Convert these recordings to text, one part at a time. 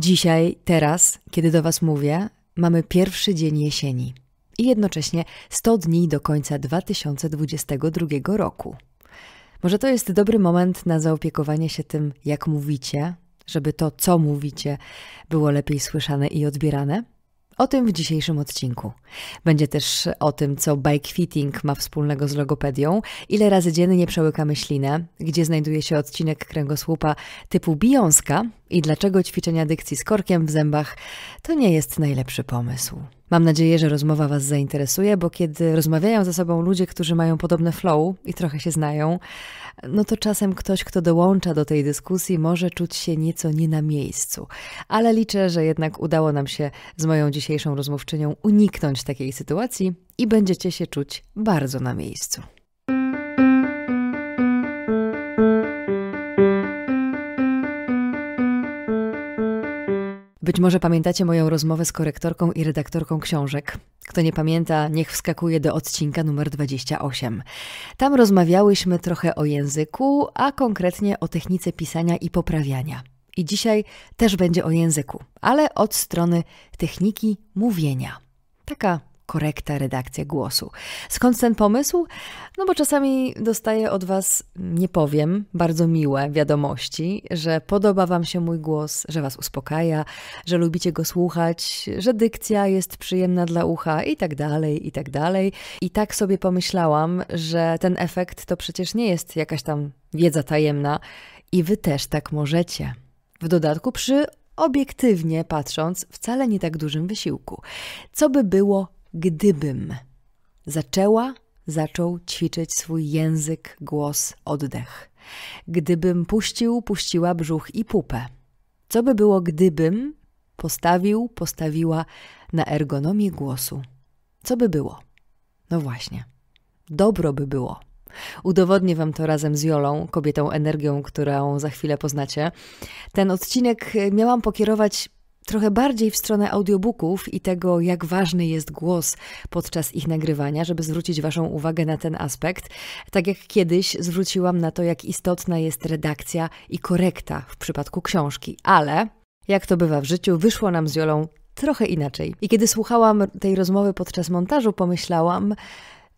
Dzisiaj, teraz, kiedy do Was mówię, mamy pierwszy dzień jesieni i jednocześnie 100 dni do końca 2022 roku. Może to jest dobry moment na zaopiekowanie się tym, jak mówicie, żeby to, co mówicie, było lepiej słyszane i odbierane? O tym w dzisiejszym odcinku. Będzie też o tym, co bike fitting ma wspólnego z logopedią, ile razy dziennie przełykamy ślinę, gdzie znajduje się odcinek kręgosłupa typu bijąska i dlaczego ćwiczenia dykcji z korkiem w zębach to nie jest najlepszy pomysł. Mam nadzieję, że rozmowa Was zainteresuje, bo kiedy rozmawiają ze sobą ludzie, którzy mają podobne flow i trochę się znają, no to czasem ktoś, kto dołącza do tej dyskusji, może czuć się nieco nie na miejscu. Ale liczę, że jednak udało nam się z moją dzisiejszą rozmówczynią uniknąć takiej sytuacji i będziecie się czuć bardzo na miejscu. Być może pamiętacie moją rozmowę z korektorką i redaktorką książek. Kto nie pamięta, niech wskakuje do odcinka numer 28. Tam rozmawiałyśmy trochę o języku, a konkretnie o technice pisania i poprawiania. I dzisiaj też będzie o języku, ale od strony techniki mówienia. Taka korekta, redakcja głosu. Skąd ten pomysł? No bo czasami dostaję od Was, nie powiem, bardzo miłe wiadomości, że podoba Wam się mój głos, że Was uspokaja, że lubicie go słuchać, że dykcja jest przyjemna dla ucha i tak dalej, i tak dalej. I tak sobie pomyślałam, że ten efekt to przecież nie jest jakaś tam wiedza tajemna i Wy też tak możecie. W dodatku przy obiektywnie patrząc, wcale nie tak dużym wysiłku. Co by było, gdybym zaczęła, zaczął ćwiczyć swój język, głos, oddech. Gdybym puścił, puściła brzuch i pupę. Co by było, gdybym postawił, postawiła na ergonomię głosu? Co by było? No właśnie, dobro by było. Udowodnię Wam to razem z Jolą, kobietą energią, którą za chwilę poznacie. Ten odcinek miałam pokierować trochę bardziej w stronę audiobooków i tego, jak ważny jest głos podczas ich nagrywania, żeby zwrócić Waszą uwagę na ten aspekt. Tak jak kiedyś zwróciłam na to, jak istotna jest redakcja i korekta w przypadku książki, ale. Jak to bywa w życiu, wyszło nam z Jolą trochę inaczej. I kiedy słuchałam tej rozmowy podczas montażu, pomyślałam,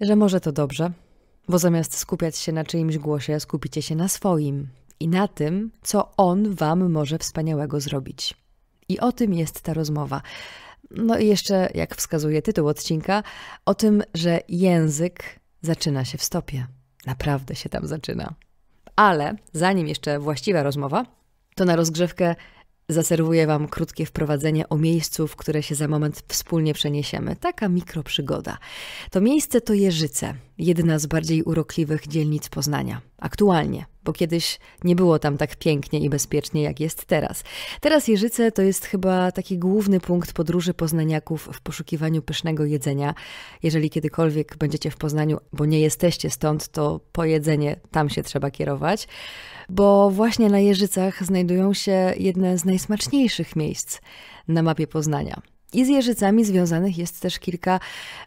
że może to dobrze, bo zamiast skupiać się na czyimś głosie, skupicie się na swoim i na tym, co on wam może wspaniałego zrobić. I o tym jest ta rozmowa. No i jeszcze, jak wskazuje tytuł odcinka, o tym, że język zaczyna się w stopie. Naprawdę się tam zaczyna. Ale zanim jeszcze właściwa rozmowa, to na rozgrzewkę zaserwuję Wam krótkie wprowadzenie o miejscu, w które się za moment wspólnie przeniesiemy. Taka mikroprzygoda. To miejsce to Jeżyce, jedna z bardziej urokliwych dzielnic Poznania. Aktualnie bo kiedyś nie było tam tak pięknie i bezpiecznie, jak jest teraz. Teraz Jeżyce to jest chyba taki główny punkt podróży poznaniaków w poszukiwaniu pysznego jedzenia. Jeżeli kiedykolwiek będziecie w Poznaniu, bo nie jesteście stąd, to po jedzenie tam się trzeba kierować, bo właśnie na Jeżycach znajdują się jedne z najsmaczniejszych miejsc na mapie Poznania. I z Jeżycami związanych jest też kilka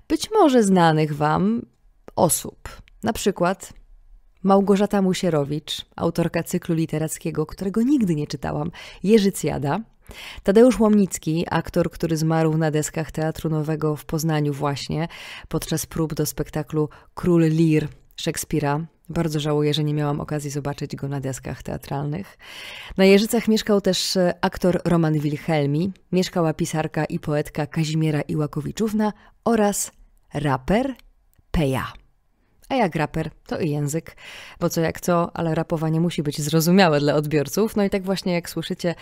być może znanych Wam osób. Na przykład Małgorzata Musierowicz, autorka cyklu literackiego, którego nigdy nie czytałam, Jada. Tadeusz Łomnicki, aktor, który zmarł na deskach Teatru Nowego w Poznaniu właśnie podczas prób do spektaklu Król Lir Szekspira. Bardzo żałuję, że nie miałam okazji zobaczyć go na deskach teatralnych. Na Jeżycach mieszkał też e, aktor Roman Wilhelmi, mieszkała pisarka i poetka Kazimiera Iłakowiczówna oraz raper Peja. A jak raper, to i język, bo co jak co, ale rapowanie musi być zrozumiałe dla odbiorców. No i tak właśnie jak słyszycie,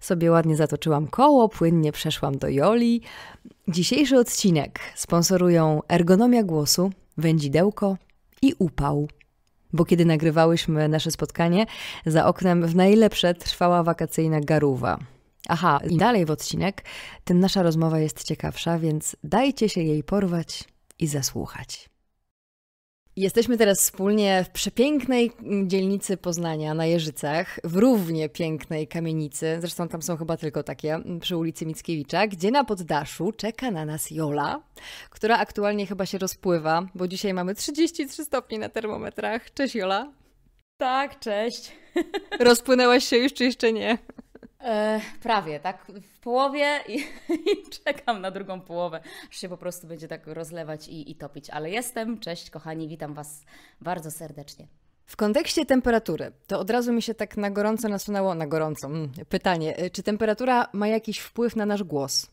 sobie ładnie zatoczyłam koło, płynnie przeszłam do Joli. Dzisiejszy odcinek sponsorują Ergonomia Głosu, Wędzidełko i Upał. Bo kiedy nagrywałyśmy nasze spotkanie, za oknem w najlepsze trwała wakacyjna garuwa. Aha, i dalej w odcinek, tym nasza rozmowa jest ciekawsza, więc dajcie się jej porwać i zasłuchać. Jesteśmy teraz wspólnie w przepięknej dzielnicy Poznania na Jeżycach, w równie pięknej kamienicy, zresztą tam są chyba tylko takie, mm, przy ulicy Mickiewicza, gdzie na poddaszu czeka na nas Jola, która aktualnie chyba się rozpływa, bo dzisiaj mamy 33 stopni na termometrach. Cześć Jola. Tak, cześć. Rozpłynęłaś się już czy jeszcze nie? E, prawie, tak? W połowie i, i, czekam na drugą połowę, aż się po prostu będzie tak rozlewać i, i topić. Ale jestem, cześć kochani, witam Was bardzo serdecznie. W kontekście temperatury, to od razu mi się tak na gorąco nasunęło, na gorąco, mm, pytanie, y, czy temperatura ma jakiś wpływ na nasz głos?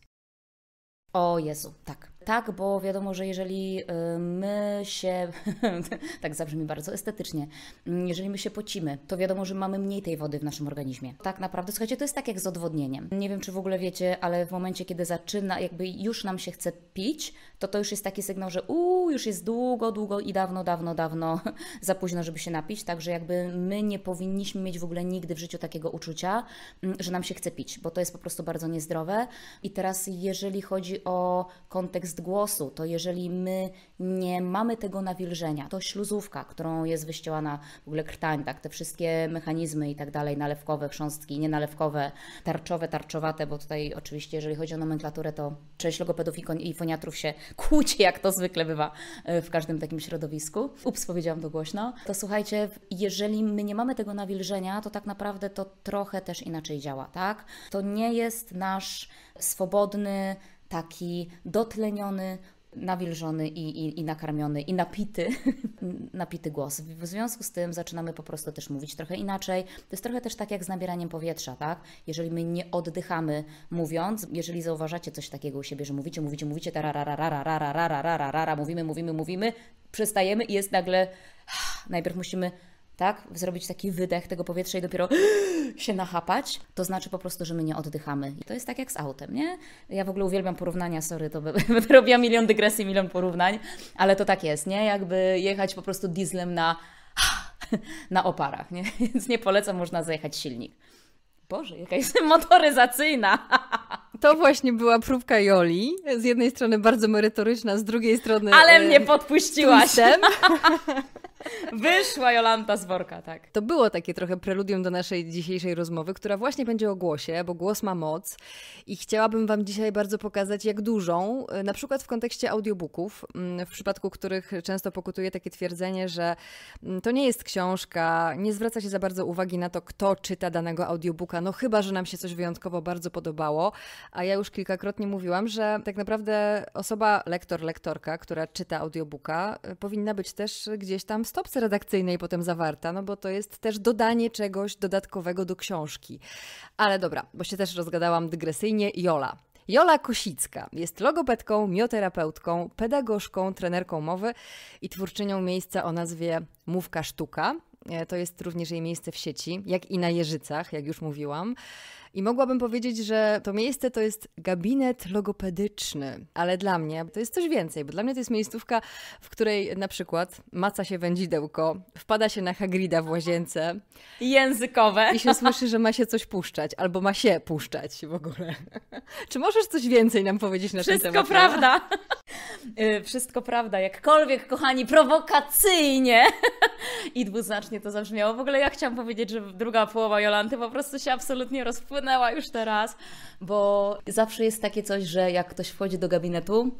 O Jezu, tak. Tak, tak, bo wiadomo, że jeżeli y, my się, tak zabrzmi bardzo estetycznie, mm, jeżeli my się pocimy, to wiadomo, że mamy mniej tej wody w naszym organizmie. Tak naprawdę, słuchajcie, to jest tak jak z odwodnieniem. Nie wiem, czy w ogóle wiecie, ale w momencie, kiedy zaczyna, jakby już nam się chce pić, to to już jest taki sygnał, że uuu, już jest długo, długo i dawno, dawno, dawno za późno, żeby się napić. Także jakby my nie powinniśmy mieć w ogóle nigdy w życiu takiego uczucia, mm, że nam się chce pić, bo to jest po prostu bardzo niezdrowe. I teraz, jeżeli chodzi o kontekst jest głosu, to jeżeli my nie mamy tego nawilżenia, to śluzówka, którą jest wyścielana w ogóle krtań, tak, te wszystkie mechanizmy i tak dalej, nalewkowe, chrząstki, nienalewkowe, tarczowe, tarczowate, bo tutaj oczywiście, jeżeli chodzi o nomenklaturę, to część logopedów i foniatrów się kłóci, jak to zwykle bywa e, w każdym takim środowisku. Ups, powiedziałam to głośno. To słuchajcie, jeżeli my nie mamy tego nawilżenia, to tak naprawdę to trochę też inaczej działa, tak? To nie jest nasz swobodny, taki dotleniony, nawilżony i, i, i, nakarmiony, i napity, napity głos. W związku z tym zaczynamy po prostu też mówić trochę inaczej. To jest trochę też tak jak z nabieraniem powietrza, tak? Jeżeli my nie oddychamy mówiąc, jeżeli zauważacie coś takiego u siebie, że mówicie, mówicie, mówicie, tararararararararararara, mówimy, mówimy, mówimy, przestajemy i jest nagle, najpierw musimy tak? Zrobić taki wydech tego powietrza i dopiero się nachapać, to znaczy po prostu, że my nie oddychamy. I to jest tak jak z autem, nie? Ja w ogóle uwielbiam porównania, sorry, to robię milion dygresji, milion porównań, ale to tak jest, nie? Jakby jechać po prostu dieslem na, na oparach, nie? Więc nie polecam, można zajechać silnik. Boże, jaka jestem motoryzacyjna! to właśnie była próbka Joli. Z jednej strony bardzo merytoryczna, z drugiej strony. Ale e, mnie podpuściłaś. Wyszła Jolanta z worka, tak. To było takie trochę preludium do naszej dzisiejszej rozmowy, która właśnie będzie o głosie, bo głos ma moc i chciałabym Wam dzisiaj bardzo pokazać, jak dużą, e, na przykład w kontekście audiobooków, mm, w przypadku których często pokutuje takie twierdzenie, że mm, to nie jest książka, nie zwraca się za bardzo uwagi na to, kto czyta danego audiobooka, no chyba, że nam się coś wyjątkowo bardzo podobało, a ja już kilkakrotnie mówiłam, że tak naprawdę osoba lektor, lektorka, która czyta audiobooka, y, powinna być też gdzieś tam w stopce redakcyjnej potem zawarta, no bo to jest też dodanie czegoś dodatkowego do książki. Ale dobra, bo się też rozgadałam dygresyjnie. Jola. Jola Kosicka jest logopedką, mioterapeutką, pedagogzką, trenerką mowy i twórczynią miejsca o nazwie Mówka Sztuka. E, to jest również jej miejsce w sieci, jak i na Jeżycach, jak już mówiłam. I mogłabym powiedzieć, że to miejsce to jest gabinet logopedyczny, ale dla mnie to jest coś więcej, bo dla mnie to jest miejscówka, w której na przykład maca się wędzidełko, wpada się na Hagrida w łazience. Językowe. I się słyszy, że ma się coś puszczać, albo ma się puszczać w ogóle. Czy możesz coś więcej nam powiedzieć na Wszystko ten temat? Wszystko prawda. Y, wszystko prawda, jakkolwiek, kochani, prowokacyjnie I dwuznacznie to zabrzmiało. W ogóle ja chciałam powiedzieć, że druga połowa Jolanty po prostu się absolutnie rozpłynęła już teraz, bo zawsze jest takie coś, że jak ktoś wchodzi do gabinetu,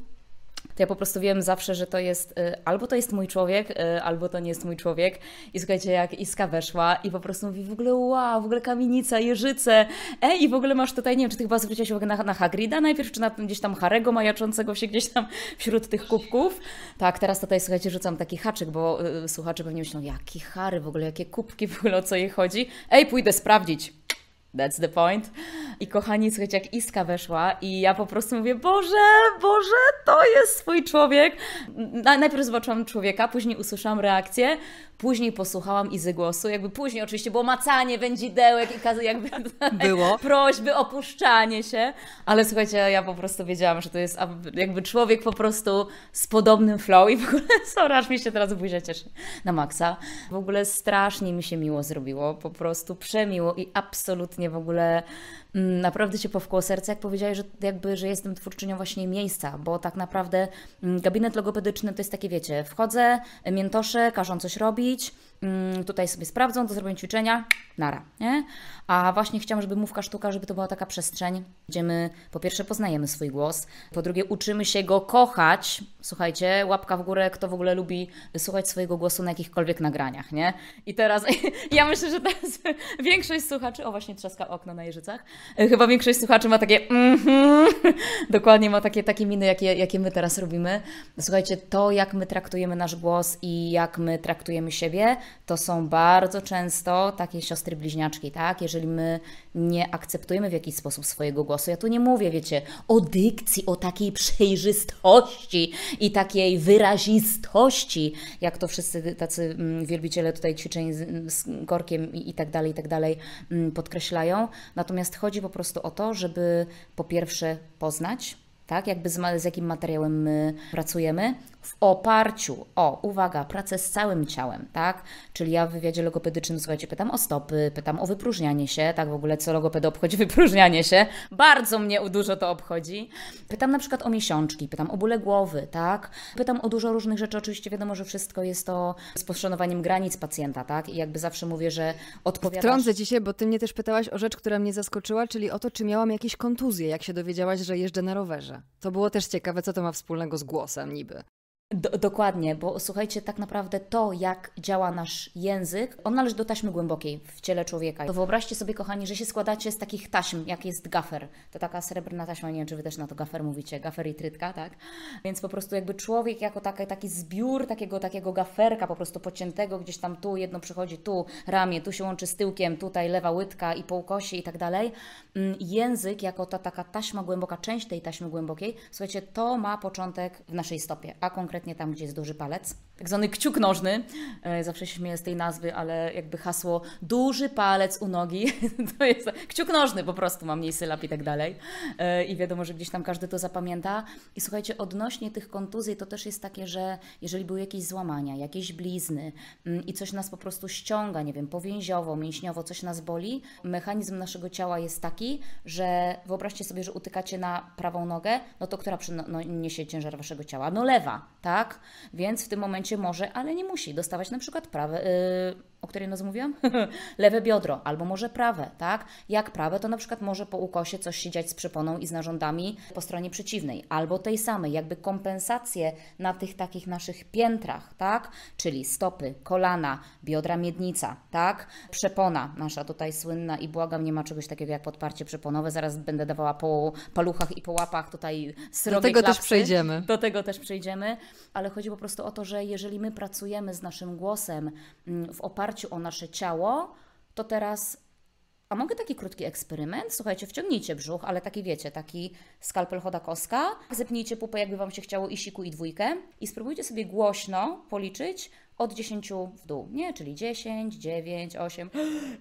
to ja po prostu wiem zawsze, że to jest y, albo to jest mój człowiek, y, albo to nie jest mój człowiek. I słuchajcie, jak Iska weszła i po prostu mówi w ogóle wow, w ogóle kamienica, jeżyce, ej i w ogóle masz tutaj, nie wiem, czy ty chyba zwróciłaś uwagę na, na Hagrida najpierw, czy na gdzieś tam Harego majaczącego się gdzieś tam wśród tych kubków. Tak, teraz tutaj słuchajcie, rzucam taki haczyk, bo y, y słuchacze pewnie myślą, jaki Harry, w ogóle jakie kubki, w ogóle o co jej chodzi. Ej, pójdę sprawdzić. That's the point. I kochani, słuchajcie, jak Iska weszła i ja po prostu mówię, Boże, Boże, to jest swój człowiek. najpierw zobaczyłam człowieka, później usłyszałam reakcję, Później posłuchałam Izy głosu, jakby później oczywiście było macanie wędzidełek i kazy, jakby było. prośby, opuszczanie się, ale słuchajcie, ja po prostu wiedziałam, że to jest jakby człowiek po prostu z podobnym flow i w ogóle sorry, mi się teraz buzia cieszy na maksa. W ogóle strasznie mi się miło zrobiło, po prostu przemiło i absolutnie w ogóle Mm, naprawdę się powkło serce, jak powiedziałeś, że jakby, że jestem twórczynią właśnie miejsca, bo tak naprawdę mm, gabinet logopedyczny to jest takie, wiecie, wchodzę, y, miętoszę, każą coś robić, Mm, tutaj sobie sprawdzą, do zrobienia ćwiczenia, nara. Nie? A właśnie chciałam, żeby mówka sztuka, żeby to była taka przestrzeń, gdzie my po pierwsze poznajemy swój głos, po drugie uczymy się go kochać. Słuchajcie, łapka w górę, kto w ogóle lubi słuchać swojego głosu na jakichkolwiek nagraniach, nie? I teraz, ja myślę, że teraz większość słuchaczy, o właśnie trzaska okno na jeżycach, chyba większość słuchaczy ma takie mm -hmm", dokładnie ma takie, takie miny, jakie, jakie my teraz robimy. Słuchajcie, to jak my traktujemy nasz głos i jak my traktujemy siebie, to są bardzo często takie siostry bliźniaczki, tak? Jeżeli my nie akceptujemy w jakiś sposób swojego głosu, ja tu nie mówię, wiecie, o dykcji, o takiej przejrzystości i takiej wyrazistości, jak to wszyscy tacy mm, wielbiciele tutaj ćwiczeń z, korkiem i, i tak dalej, i tak dalej mm, podkreślają. Natomiast chodzi po prostu o to, żeby po pierwsze poznać, tak, jakby z, z, jakim materiałem my pracujemy, w oparciu o, uwaga, pracę z całym ciałem, tak? Czyli ja w wywiadzie logopedycznym, słuchajcie, pytam o stopy, pytam o wypróżnianie się, tak w ogóle co logopeda obchodzi wypróżnianie się, bardzo mnie dużo to obchodzi. Pytam na przykład o miesiączki, pytam o bóle głowy, tak? Pytam o dużo różnych rzeczy, oczywiście wiadomo, że wszystko jest to z poszanowaniem granic pacjenta, tak? I jakby zawsze mówię, że odpowiadasz... Wtrącę Ci się, bo Ty mnie też pytałaś o rzecz, która mnie zaskoczyła, czyli o to, czy miałam jakieś kontuzje, jak się dowiedziałaś, że jeżdżę na rowerze. To było też ciekawe, co to ma wspólnego z głosem niby. Do, dokładnie, bo słuchajcie, tak naprawdę to, jak działa nasz język, on należy do taśmy głębokiej w ciele człowieka. To wyobraźcie sobie, kochani, że się składacie z takich taśm, jak jest gafer. To taka srebrna taśma, nie wiem, czy wy też na to gafer mówicie, gafer i trytka, tak? Więc po prostu jakby człowiek jako taki, taki zbiór takiego, takiego gaferka po prostu pociętego gdzieś tam tu, jedno przychodzi tu, ramię, tu się łączy z tyłkiem, tutaj lewa łydka i po i tak dalej. Mm, język jako ta taka taśma głęboka, część tej taśmy głębokiej, słuchajcie, to ma początek w naszej stopie, a konkretnie konkretnie tam, gdzie jest duży palec tak zwany kciuk nożny. E, zawsze się śmieję z tej nazwy, ale jakby hasło duży palec u nogi to jest kciuk nożny, po prostu ma mniej sylab i tak dalej. E, I wiadomo, że gdzieś tam każdy to zapamięta. I słuchajcie, odnośnie tych kontuzji to też jest takie, że jeżeli były jakieś złamania, jakieś blizny mm, i coś nas po prostu ściąga, nie wiem, powięziowo, mięśniowo, coś nas boli, mechanizm naszego ciała jest taki, że wyobraźcie sobie, że utykacie na prawą nogę, no to która przyniesie no, ciężar waszego ciała? No lewa, tak? Więc w tym momencie oczywiście może, ale nie musi dostawać na przykład prawe, y, o której nas mówiłam? Lewe biodro, albo może prawe, tak? Jak prawe, to na przykład może po ukosie coś się dziać z przyponą i z narządami po stronie przeciwnej, albo tej samej, jakby kompensacje na tych takich naszych piętrach, tak? Czyli stopy, kolana, biodra, miednica, tak? Przepona, nasza tutaj słynna i błagam, nie ma czegoś takiego jak podparcie przeponowe, zaraz będę dawała po paluchach i po łapach tutaj srogiej Do tego klapsy. też przejdziemy. Do tego też przejdziemy, ale chodzi po prostu o to, że jeżeli my pracujemy z naszym głosem mm, w oparciu oparciu o nasze ciało, to teraz. A mogę taki krótki eksperyment? Słuchajcie, wciągnijcie brzuch, ale taki wiecie, taki skalpel chodakowska. Zepnijcie pupę, jakby Wam się chciało i siku i dwójkę. I spróbujcie sobie głośno policzyć od 10 w dół, nie? Czyli 10, 9, 8.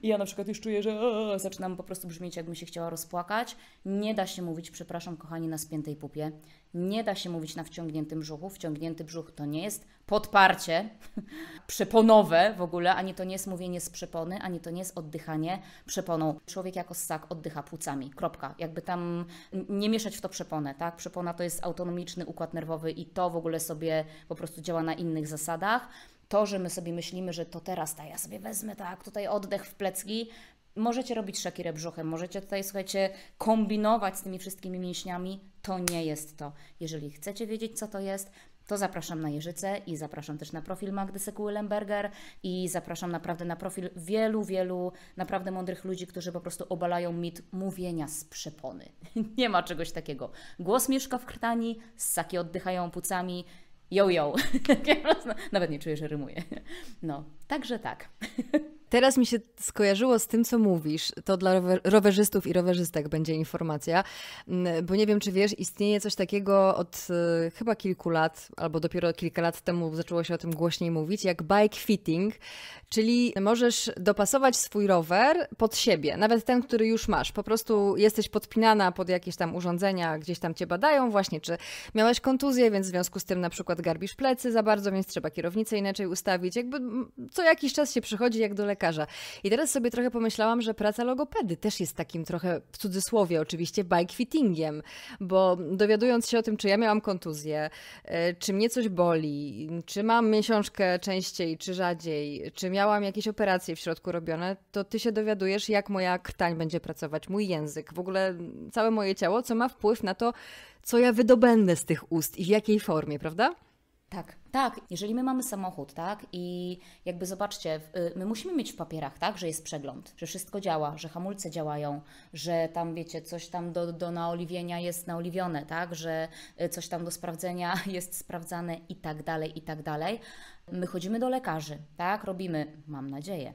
I ja na przykład już czuję, że zaczynam po prostu brzmieć, jakbym się chciała rozpłakać. Nie da się mówić, przepraszam kochani, na spiętej pupie. Nie da się mówić na wciągniętym brzuchu. Wciągnięty brzuch to nie jest podparcie przeponowe w ogóle, ani to nie jest mówienie z przepony, ani to nie jest oddychanie przeponą. Człowiek jako ssak oddycha płucami, kropka. Jakby tam nie mieszać w to przeponę, tak? Przepona to jest autonomiczny układ nerwowy i to w ogóle sobie po prostu działa na innych zasadach. To, że my sobie myślimy, że to teraz, ta ja sobie wezmę, tak, tutaj oddech w plecki, Możecie robić szakirę brzuchem, możecie tutaj, słuchajcie, kombinować z tymi wszystkimi mięśniami to nie jest to. Jeżeli chcecie wiedzieć, co to jest, to zapraszam na Jeżyce i zapraszam też na profil Magdy Lemberger i zapraszam naprawdę na profil wielu, wielu naprawdę mądrych ludzi, którzy po prostu obalają mit mówienia z przepony. Nie ma czegoś takiego. Głos mieszka w krtani, ssaki oddychają płucami, yo yo. Nawet nie czuję, że rymuje. No, także tak. Teraz mi się skojarzyło z tym, co mówisz. To dla rower rowerzystów i rowerzystek będzie informacja, mm, bo nie wiem, czy wiesz, istnieje coś takiego od y, chyba kilku lat, albo dopiero kilka lat temu zaczęło się o tym głośniej mówić, jak bike fitting, czyli możesz dopasować swój rower pod siebie, nawet ten, który już masz. Po prostu jesteś podpinana pod jakieś tam urządzenia, gdzieś tam cię badają, właśnie czy miałeś kontuzję, więc w związku z tym na przykład garbisz plecy za bardzo, więc trzeba kierownicę inaczej ustawić. Jakby mm, co jakiś czas się przychodzi jak do lekarza lekarza. I teraz sobie trochę pomyślałam, że praca logopedy też jest takim trochę, w cudzysłowie oczywiście, bike-fittingiem, bo dowiadując się o tym, czy ja miałam kontuzję, e, czy mnie coś boli, czy mam miesiączkę częściej, czy rzadziej, czy miałam jakieś operacje w środku robione, to ty się dowiadujesz, jak moja krtań będzie pracować, mój język, w ogóle całe moje ciało, co ma wpływ na to, co ja wydobędę z tych ust i w jakiej formie, prawda? Tak, tak. Jeżeli my mamy samochód, tak, i jakby zobaczcie, y, my musimy mieć w papierach, tak, że jest przegląd, że wszystko działa, że hamulce działają, że tam, wiecie, coś tam do, do naoliwienia jest naoliwione, tak, że y, coś tam do sprawdzenia jest sprawdzane i tak dalej, i tak dalej. My chodzimy do lekarzy, tak, robimy, mam nadzieję,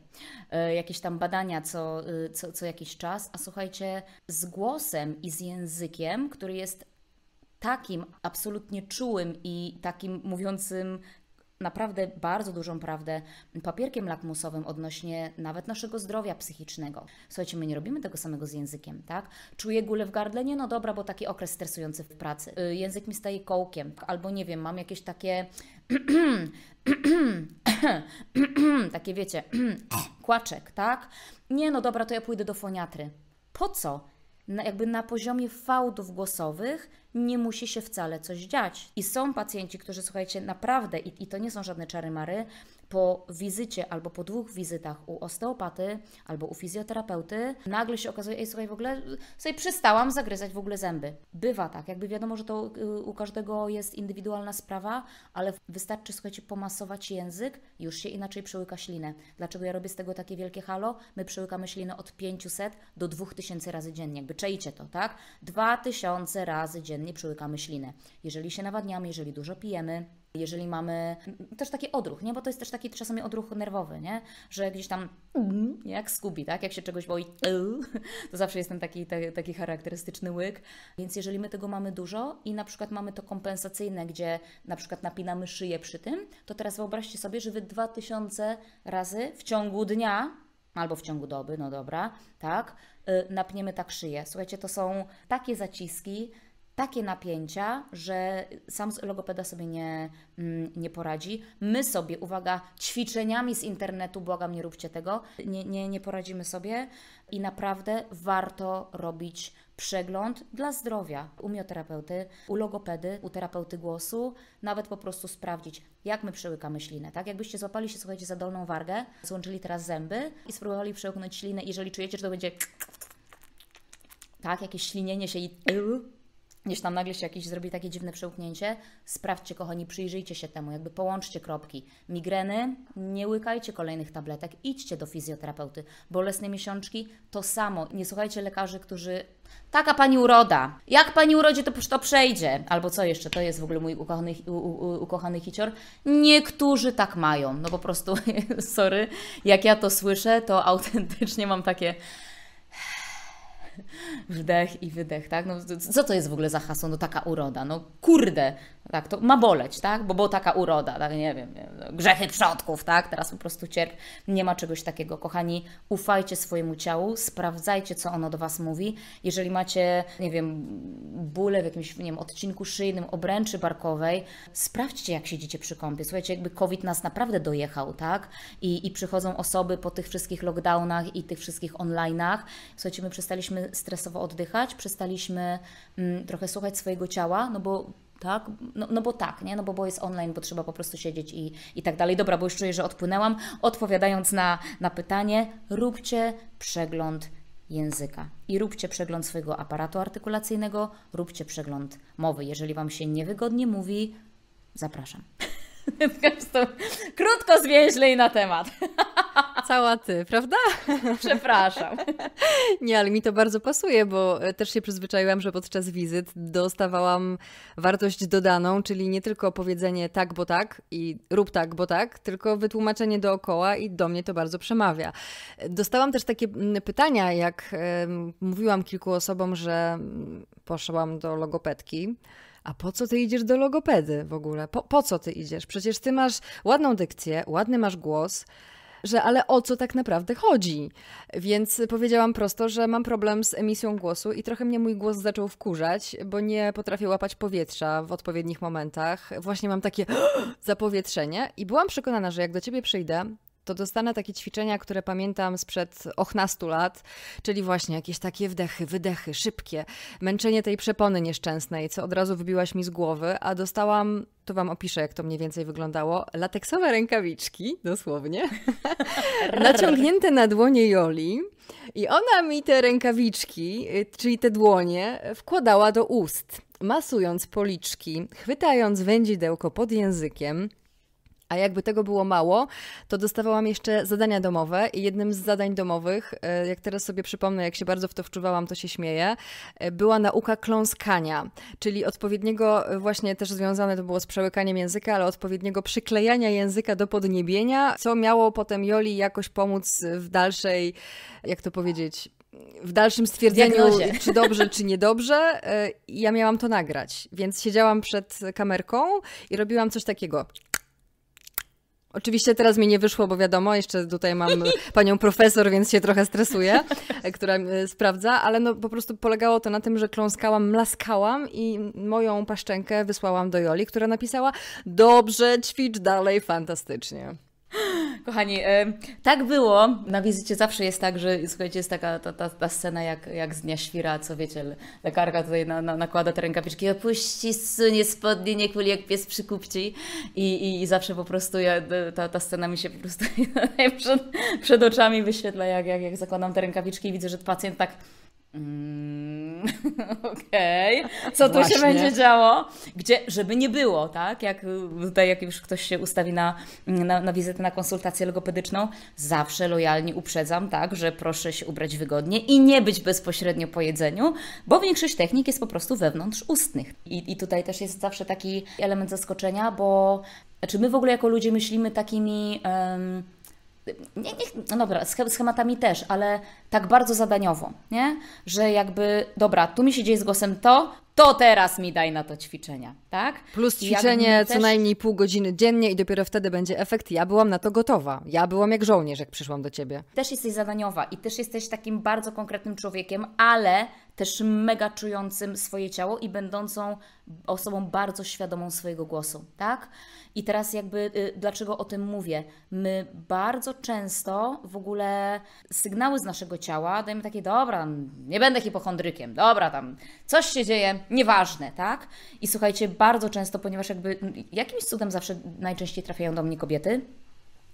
y, jakieś tam badania co, co, co jakiś czas, a słuchajcie, z głosem i z językiem, który jest takim absolutnie czułym i takim mówiącym naprawdę bardzo dużą prawdę papierkiem lakmusowym odnośnie nawet naszego zdrowia psychicznego. Słuchajcie, my nie robimy tego samego z językiem, tak? Czuję gulę w gardle, nie no dobra, bo taki okres stresujący w pracy. Y, język mi staje kołkiem, albo nie wiem, mam jakieś takie takie wiecie, kłaczek, tak? Nie no dobra, to ja pójdę do foniatry. Po co? jakby na poziomie fałdów głosowych nie musi się wcale coś dziać. I są pacjenci, którzy słuchajcie, naprawdę, i, i to nie są żadne czary mary, po wizycie albo po dwóch wizytach u osteopaty albo u fizjoterapeuty nagle się okazuje, ej słuchaj, w ogóle sobie przestałam zagryzać w ogóle zęby. Bywa tak, jakby wiadomo, że to y, u każdego jest indywidualna sprawa, ale wystarczy, słuchajcie, pomasować język, już się inaczej przełyka ślinę. Dlaczego ja robię z tego takie wielkie halo? My przełykamy ślinę od 500 do 2000 razy dziennie, jakby czejcie to, tak? 2000 razy dziennie przełykamy ślinę. Jeżeli się nawadniamy, jeżeli dużo pijemy, jeżeli mamy też taki odruch, nie? Bo to jest też taki czasami odruch nerwowy, nie? Że gdzieś tam jak skubi, tak? Jak się czegoś boi, to zawsze jest ten taki, taki charakterystyczny łyk. Więc jeżeli my tego mamy dużo i na przykład mamy to kompensacyjne, gdzie na przykład napinamy szyję przy tym, to teraz wyobraźcie sobie, że wy 2000 razy w ciągu dnia albo w ciągu doby, no dobra, tak, y, napniemy tak szyję. Słuchajcie, to są takie zaciski, takie napięcia, że sam logopeda sobie nie, mm, nie poradzi. My sobie, uwaga, ćwiczeniami z internetu, błagam, nie róbcie tego, nie, nie, nie poradzimy sobie i naprawdę warto robić przegląd dla zdrowia u mioterapeuty, u logopedy, u terapeuty głosu, nawet po prostu sprawdzić, jak my przełykamy ślinę, tak? Jakbyście złapali się, słuchajcie, za dolną wargę, złączyli teraz zęby i spróbowali przełknąć ślinę, jeżeli czujecie, że to będzie tak, jakieś ślinienie się i gdzieś tam nagle się jakiś zrobi takie dziwne przełknięcie, sprawdźcie, kochani, przyjrzyjcie się temu, jakby połączcie kropki. Migreny, nie łykajcie kolejnych tabletek, idźcie do fizjoterapeuty. Bolesne miesiączki, to samo. Nie słuchajcie lekarzy, którzy... Taka pani uroda! Jak pani urodzi, to, to przejdzie! Albo co jeszcze, to jest w ogóle mój ukochany, u, u, ukochany hicior. Niektórzy tak mają, no po prostu, sorry, jak ja to słyszę, to autentycznie mam takie... wdech i wydech, tak? No, co to jest w ogóle za hasło? No taka uroda, no kurde, tak, to ma boleć, tak? Bo, bo taka uroda, tak, nie wiem, grzechy przodków, tak? Teraz po prostu cierp. Nie ma czegoś takiego. Kochani, ufajcie swojemu ciału, sprawdzajcie, co ono do Was mówi. Jeżeli macie, nie wiem, bóle w jakimś, nie wiem, odcinku szyjnym, obręczy barkowej, sprawdźcie, jak siedzicie przy kąpie. Słuchajcie, jakby COVID nas naprawdę dojechał, tak? I, i przychodzą osoby po tych wszystkich lockdownach i tych wszystkich online'ach. Słuchajcie, my przestaliśmy stresowo oddychać, przestaliśmy mm, trochę słuchać swojego ciała, no bo tak? No, no bo tak, nie? No bo, bo jest online, bo trzeba po prostu siedzieć i, i tak dalej. Dobra, bo już czuję, że odpłynęłam. Odpowiadając na, na pytanie, róbcie przegląd języka i róbcie przegląd swojego aparatu artykulacyjnego, róbcie przegląd mowy. Jeżeli Wam się niewygodnie mówi, zapraszam. Krótko, zwięźle i na temat. Cała ty, prawda? Przepraszam. Nie, ale mi to bardzo pasuje, bo e, też się przyzwyczaiłam, że podczas wizyt dostawałam wartość dodaną, czyli nie tylko powiedzenie tak, bo tak i rób tak, bo tak, tylko wytłumaczenie dookoła i do mnie to bardzo przemawia. E, dostałam też takie pytania, jak mówiłam kilku osobom, że poszłam do logopedki a po co ty idziesz do logopedy w ogóle? Po, po co ty idziesz? Przecież ty masz ładną dykcję, ładny masz głos że ale o co tak naprawdę chodzi. Więc powiedziałam prosto, że mam problem z emisją głosu i trochę mnie mój głos zaczął wkurzać, bo nie potrafię łapać powietrza w odpowiednich momentach. Właśnie mam takie zapowietrzenie i byłam przekonana, że jak do ciebie przyjdę, to dostanę takie ćwiczenia, które pamiętam sprzed ochnastu lat, czyli właśnie jakieś takie wdechy, wydechy, szybkie, męczenie tej przepony nieszczęsnej, co od razu wybiłaś mi z głowy, a dostałam to Wam opiszę, jak to mniej więcej wyglądało. Lateksowe rękawiczki, dosłownie, naciągnięte na dłonie Joli. I ona mi te rękawiczki, y, czyli te dłonie, wkładała do ust, masując policzki, chwytając wędzidełko pod językiem, a jakby tego było mało, to dostawałam jeszcze zadania domowe i jednym z zadań domowych, e, jak teraz sobie przypomnę, jak się bardzo w to wczuwałam, to się śmieję, e, była nauka kląskania, czyli odpowiedniego, e, właśnie też związane to było z przełykaniem języka, ale odpowiedniego przyklejania języka do podniebienia, co miało potem Joli jakoś pomóc w dalszej, jak to powiedzieć, w dalszym stwierdzeniu, Diagnozie. czy dobrze, czy niedobrze, ja miałam to nagrać. Więc siedziałam przed kamerką i robiłam coś takiego. Oczywiście teraz mi nie wyszło, bo wiadomo, jeszcze tutaj mam panią profesor, więc się trochę stresuję, która e, sprawdza, ale no po prostu polegało to na tym, że kląskałam, mlaskałam i moją paszczenkę wysłałam do Joli, która napisała: Dobrze, ćwicz dalej, fantastycznie. Kochani, tak było. Na wizycie zawsze jest tak, że słuchajcie, jest taka ta, ta, ta scena jak, jak z Dnia Świra, co wiecie, lekarka tutaj na, na, nakłada te rękawiczki, opuści, sunie spodnie, nie kuli jak pies przy kupci. I, i, i zawsze po prostu ja, ta, ta scena mi się po prostu przed, przed oczami wyświetla, jak, jak, jak zakładam te rękawiczki i widzę, że pacjent tak Mm, Okej, okay. co tu Właśnie. się będzie działo? Gdzie, żeby nie było, tak? Jak y, tutaj jak już ktoś się ustawi na, mm, na, na wizytę, na konsultację logopedyczną, zawsze lojalnie uprzedzam, tak, że proszę się ubrać wygodnie i nie być bezpośrednio po jedzeniu, bo większość technik jest po prostu wewnątrz ustnych. I, i tutaj też jest zawsze taki element zaskoczenia, bo czy znaczy my w ogóle jako ludzie myślimy takimi nie, nie, no dobra, z schematami też, ale tak bardzo zadaniowo, nie? Że jakby, dobra, tu mi się dzieje z głosem to, to teraz mi daj na to ćwiczenia, tak? Plus ćwiczenie też... co najmniej pół godziny dziennie i dopiero wtedy będzie efekt. Ja byłam na to gotowa. Ja byłam jak żołnierz, jak przyszłam do ciebie. Też jesteś zadaniowa i też jesteś takim bardzo konkretnym człowiekiem, ale też mega czującym swoje ciało i będącą osobą bardzo świadomą swojego głosu, tak? I teraz jakby y, dlaczego o tym mówię? My bardzo często w ogóle sygnały z naszego ciała dajemy takie, dobra, nie będę hipochondrykiem, dobra, tam coś się dzieje, nieważne, tak? I słuchajcie, bardzo często, ponieważ jakby jakimś cudem zawsze najczęściej trafiają do mnie kobiety,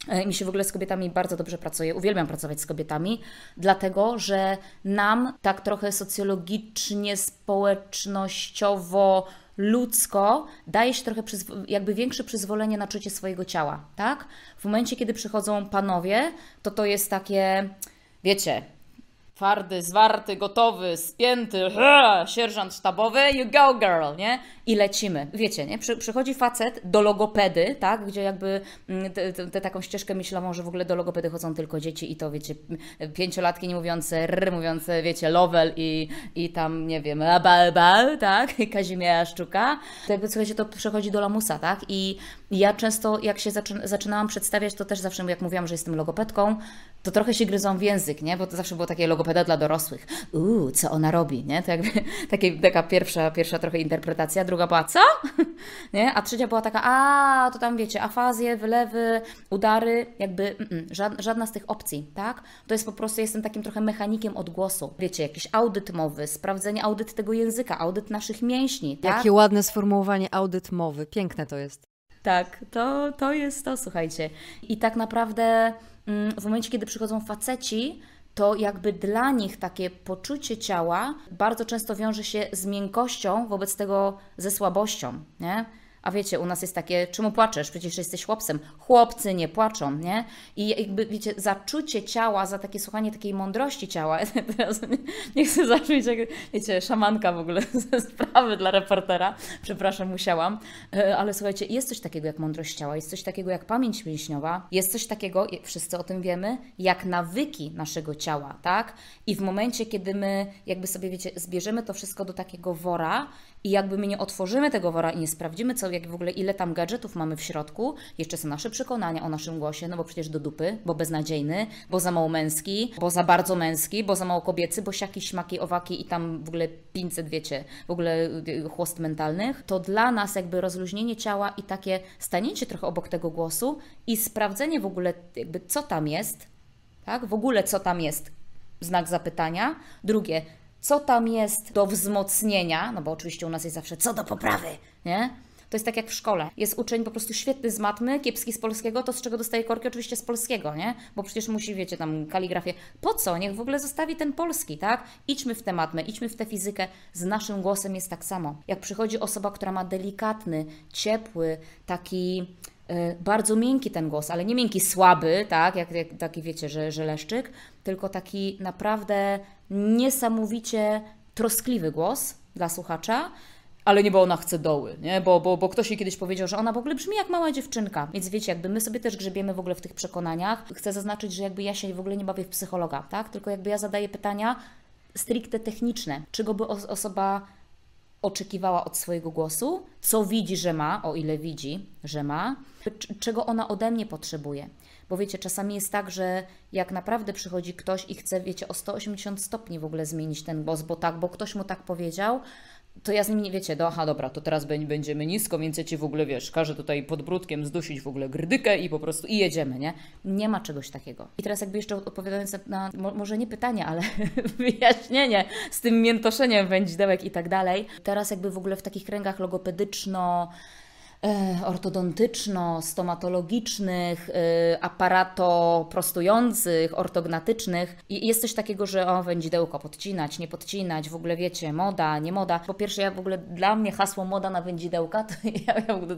E, mi się w ogóle z kobietami bardzo dobrze pracuje. Uwielbiam pracować z kobietami, dlatego że nam tak trochę socjologicznie, społecznościowo, ludzko daje się trochę jakby większe przyzwolenie na czucie swojego ciała, tak? W momencie, kiedy przychodzą panowie, to to jest takie, wiecie, twardy, zwarty, gotowy, spięty, he, sierżant sztabowy, you go girl, nie? I lecimy. Wiecie, nie? Przy, przychodzi facet do logopedy, tak? Gdzie jakby mm, tę taką ścieżkę myślową, że w ogóle do logopedy chodzą tylko dzieci i to, wiecie, pięciolatki nie mówiące r, mówiące, wiecie, Lovel i, i tam, nie wiem, abal, tak? Kazimierza Szczuka. To jakby, słuchajcie, to przechodzi do lamusa, tak? I ja często, jak się zaczynałam przedstawiać, to też zawsze, jak mówiłam, że jestem logopedką, to trochę się gryzą w język, nie? Bo to zawsze było takie logopeda dla dorosłych. Uuu, co ona robi, nie? To jakby takie, taka pierwsza, pierwsza trochę interpretacja, druga była co? nie? A trzecia była taka, a to tam wiecie, afazje, wylewy, udary, jakby mm, mm żadna z tych opcji, tak? To jest po prostu, jestem takim trochę mechanikiem odgłosu. Wiecie, jakiś audyt mowy, sprawdzenie audyt tego języka, audyt naszych mięśni, tak? Jakie ładne sformułowanie audyt mowy, piękne to jest. Tak, to, to jest to, słuchajcie. I tak naprawdę mm, w momencie, kiedy przychodzą faceci, to jakby dla nich takie poczucie ciała bardzo często wiąże się z miękkością, wobec tego ze słabością, nie? A wiecie, u nas jest takie, czemu płaczesz? Przecież jesteś chłopcem. Chłopcy nie płaczą, nie? I jakby, wiecie, zaczucie ciała, za takie słuchanie takiej mądrości ciała. Ja teraz nie, nie chcę zacząć, jak, wiecie, szamanka w ogóle ze sprawy dla reportera. Przepraszam, musiałam. E, ale słuchajcie, jest coś takiego jak mądrość ciała, jest coś takiego jak pamięć mięśniowa, jest coś takiego, wszyscy o tym wiemy, jak nawyki naszego ciała, tak? I w momencie, kiedy my jakby sobie, wiecie, zbierzemy to wszystko do takiego wora i jakby my nie otworzymy tego wora i nie sprawdzimy, co jak w ogóle ile tam gadżetów mamy w środku, jeszcze są nasze przekonania o naszym głosie, no bo przecież do dupy, bo beznadziejny, bo za mało męski, bo za bardzo męski, bo za mało kobiecy, bo siaki, śmaki, owaki i tam w ogóle 500, wiecie, w ogóle y, chłost mentalnych, to dla nas jakby rozluźnienie ciała i takie stanięcie trochę obok tego głosu i sprawdzenie w ogóle jakby co tam jest, tak, w ogóle co tam jest, znak zapytania. Drugie, co tam jest do wzmocnienia, no bo oczywiście u nas jest zawsze co do poprawy, nie? To jest tak jak w szkole. Jest uczeń po prostu świetny z matmy, kiepski z polskiego, to z czego dostaje korki oczywiście z polskiego, nie? Bo przecież musi, wiecie, tam kaligrafię. Po co? Niech w ogóle zostawi ten polski, tak? Idźmy w tę matmę, idźmy w tę fizykę. Z naszym głosem jest tak samo. Jak przychodzi osoba, która ma delikatny, ciepły, taki e, bardzo miękki ten głos, ale nie miękki, słaby, tak, jak, jak taki wiecie, że, że leszczyk, tylko taki naprawdę niesamowicie troskliwy głos dla słuchacza, ale nie, bo ona chce doły, nie? Bo, bo, bo ktoś jej kiedyś powiedział, że ona w ogóle brzmi jak mała dziewczynka. Więc wiecie, jakby my sobie też grzebiemy w ogóle w tych przekonaniach. Chcę zaznaczyć, że jakby ja się w ogóle nie bawię w psychologa, tak? Tylko jakby ja zadaję pytania stricte techniczne, czego by osoba oczekiwała od swojego głosu, co widzi, że ma, o ile widzi, że ma, czego ona ode mnie potrzebuje. Bo wiecie, czasami jest tak, że jak naprawdę przychodzi ktoś i chce, wiecie, o 180 stopni w ogóle zmienić ten głos, bo tak, bo ktoś mu tak powiedział, to ja z nimi, wiecie, do, aha, dobra, to teraz będziemy nisko, więc ja ci w ogóle, wiesz, każę tutaj podbródkiem zdusić w ogóle grdykę i po prostu, i jedziemy, nie? Nie ma czegoś takiego. I teraz jakby jeszcze odpowiadając na, może nie pytanie, ale wyjaśnienie z tym miętoszeniem wędzidełek i tak dalej. Teraz jakby w ogóle w takich kręgach logopedyczno E, ortodontyczno-stomatologicznych, e, aparato prostujących, ortognatycznych. I jest coś takiego, że o, wędzidełko podcinać, nie podcinać, w ogóle wiecie, moda, nie moda. Po pierwsze, ja w ogóle dla mnie hasło moda na wędzidełka, to ja, ja w ogóle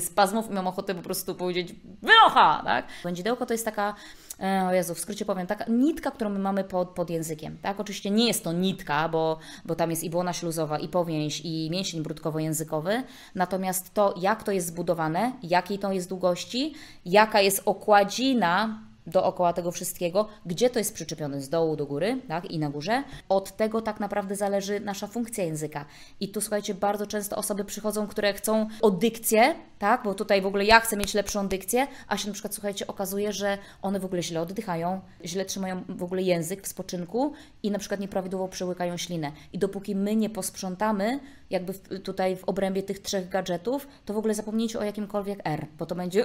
spazmów i mam ochotę po prostu powiedzieć wyrocha, tak? Wędzidełko to jest taka E, o Jezu, w skrócie powiem, taka nitka, którą my mamy pod, pod językiem, tak? Oczywiście nie jest to nitka, bo, bo tam jest i błona śluzowa, i powięź, i mięsień brudkowo-językowy, natomiast to, jak to jest zbudowane, jakiej to jest długości, jaka jest okładzina dookoła tego wszystkiego, gdzie to jest przyczepione z dołu do góry tak, i na górze. Od tego tak naprawdę zależy nasza funkcja języka. I tu słuchajcie, bardzo często osoby przychodzą, które chcą o dykcję, tak, bo tutaj w ogóle ja chcę mieć lepszą dykcję, a się na przykład słuchajcie, okazuje, że one w ogóle źle oddychają, źle trzymają w ogóle język w spoczynku i na przykład nieprawidłowo przełykają ślinę. I dopóki my nie posprzątamy, jakby tutaj w obrębie tych trzech gadżetów, to w ogóle zapomnijcie o jakimkolwiek R, bo to będzie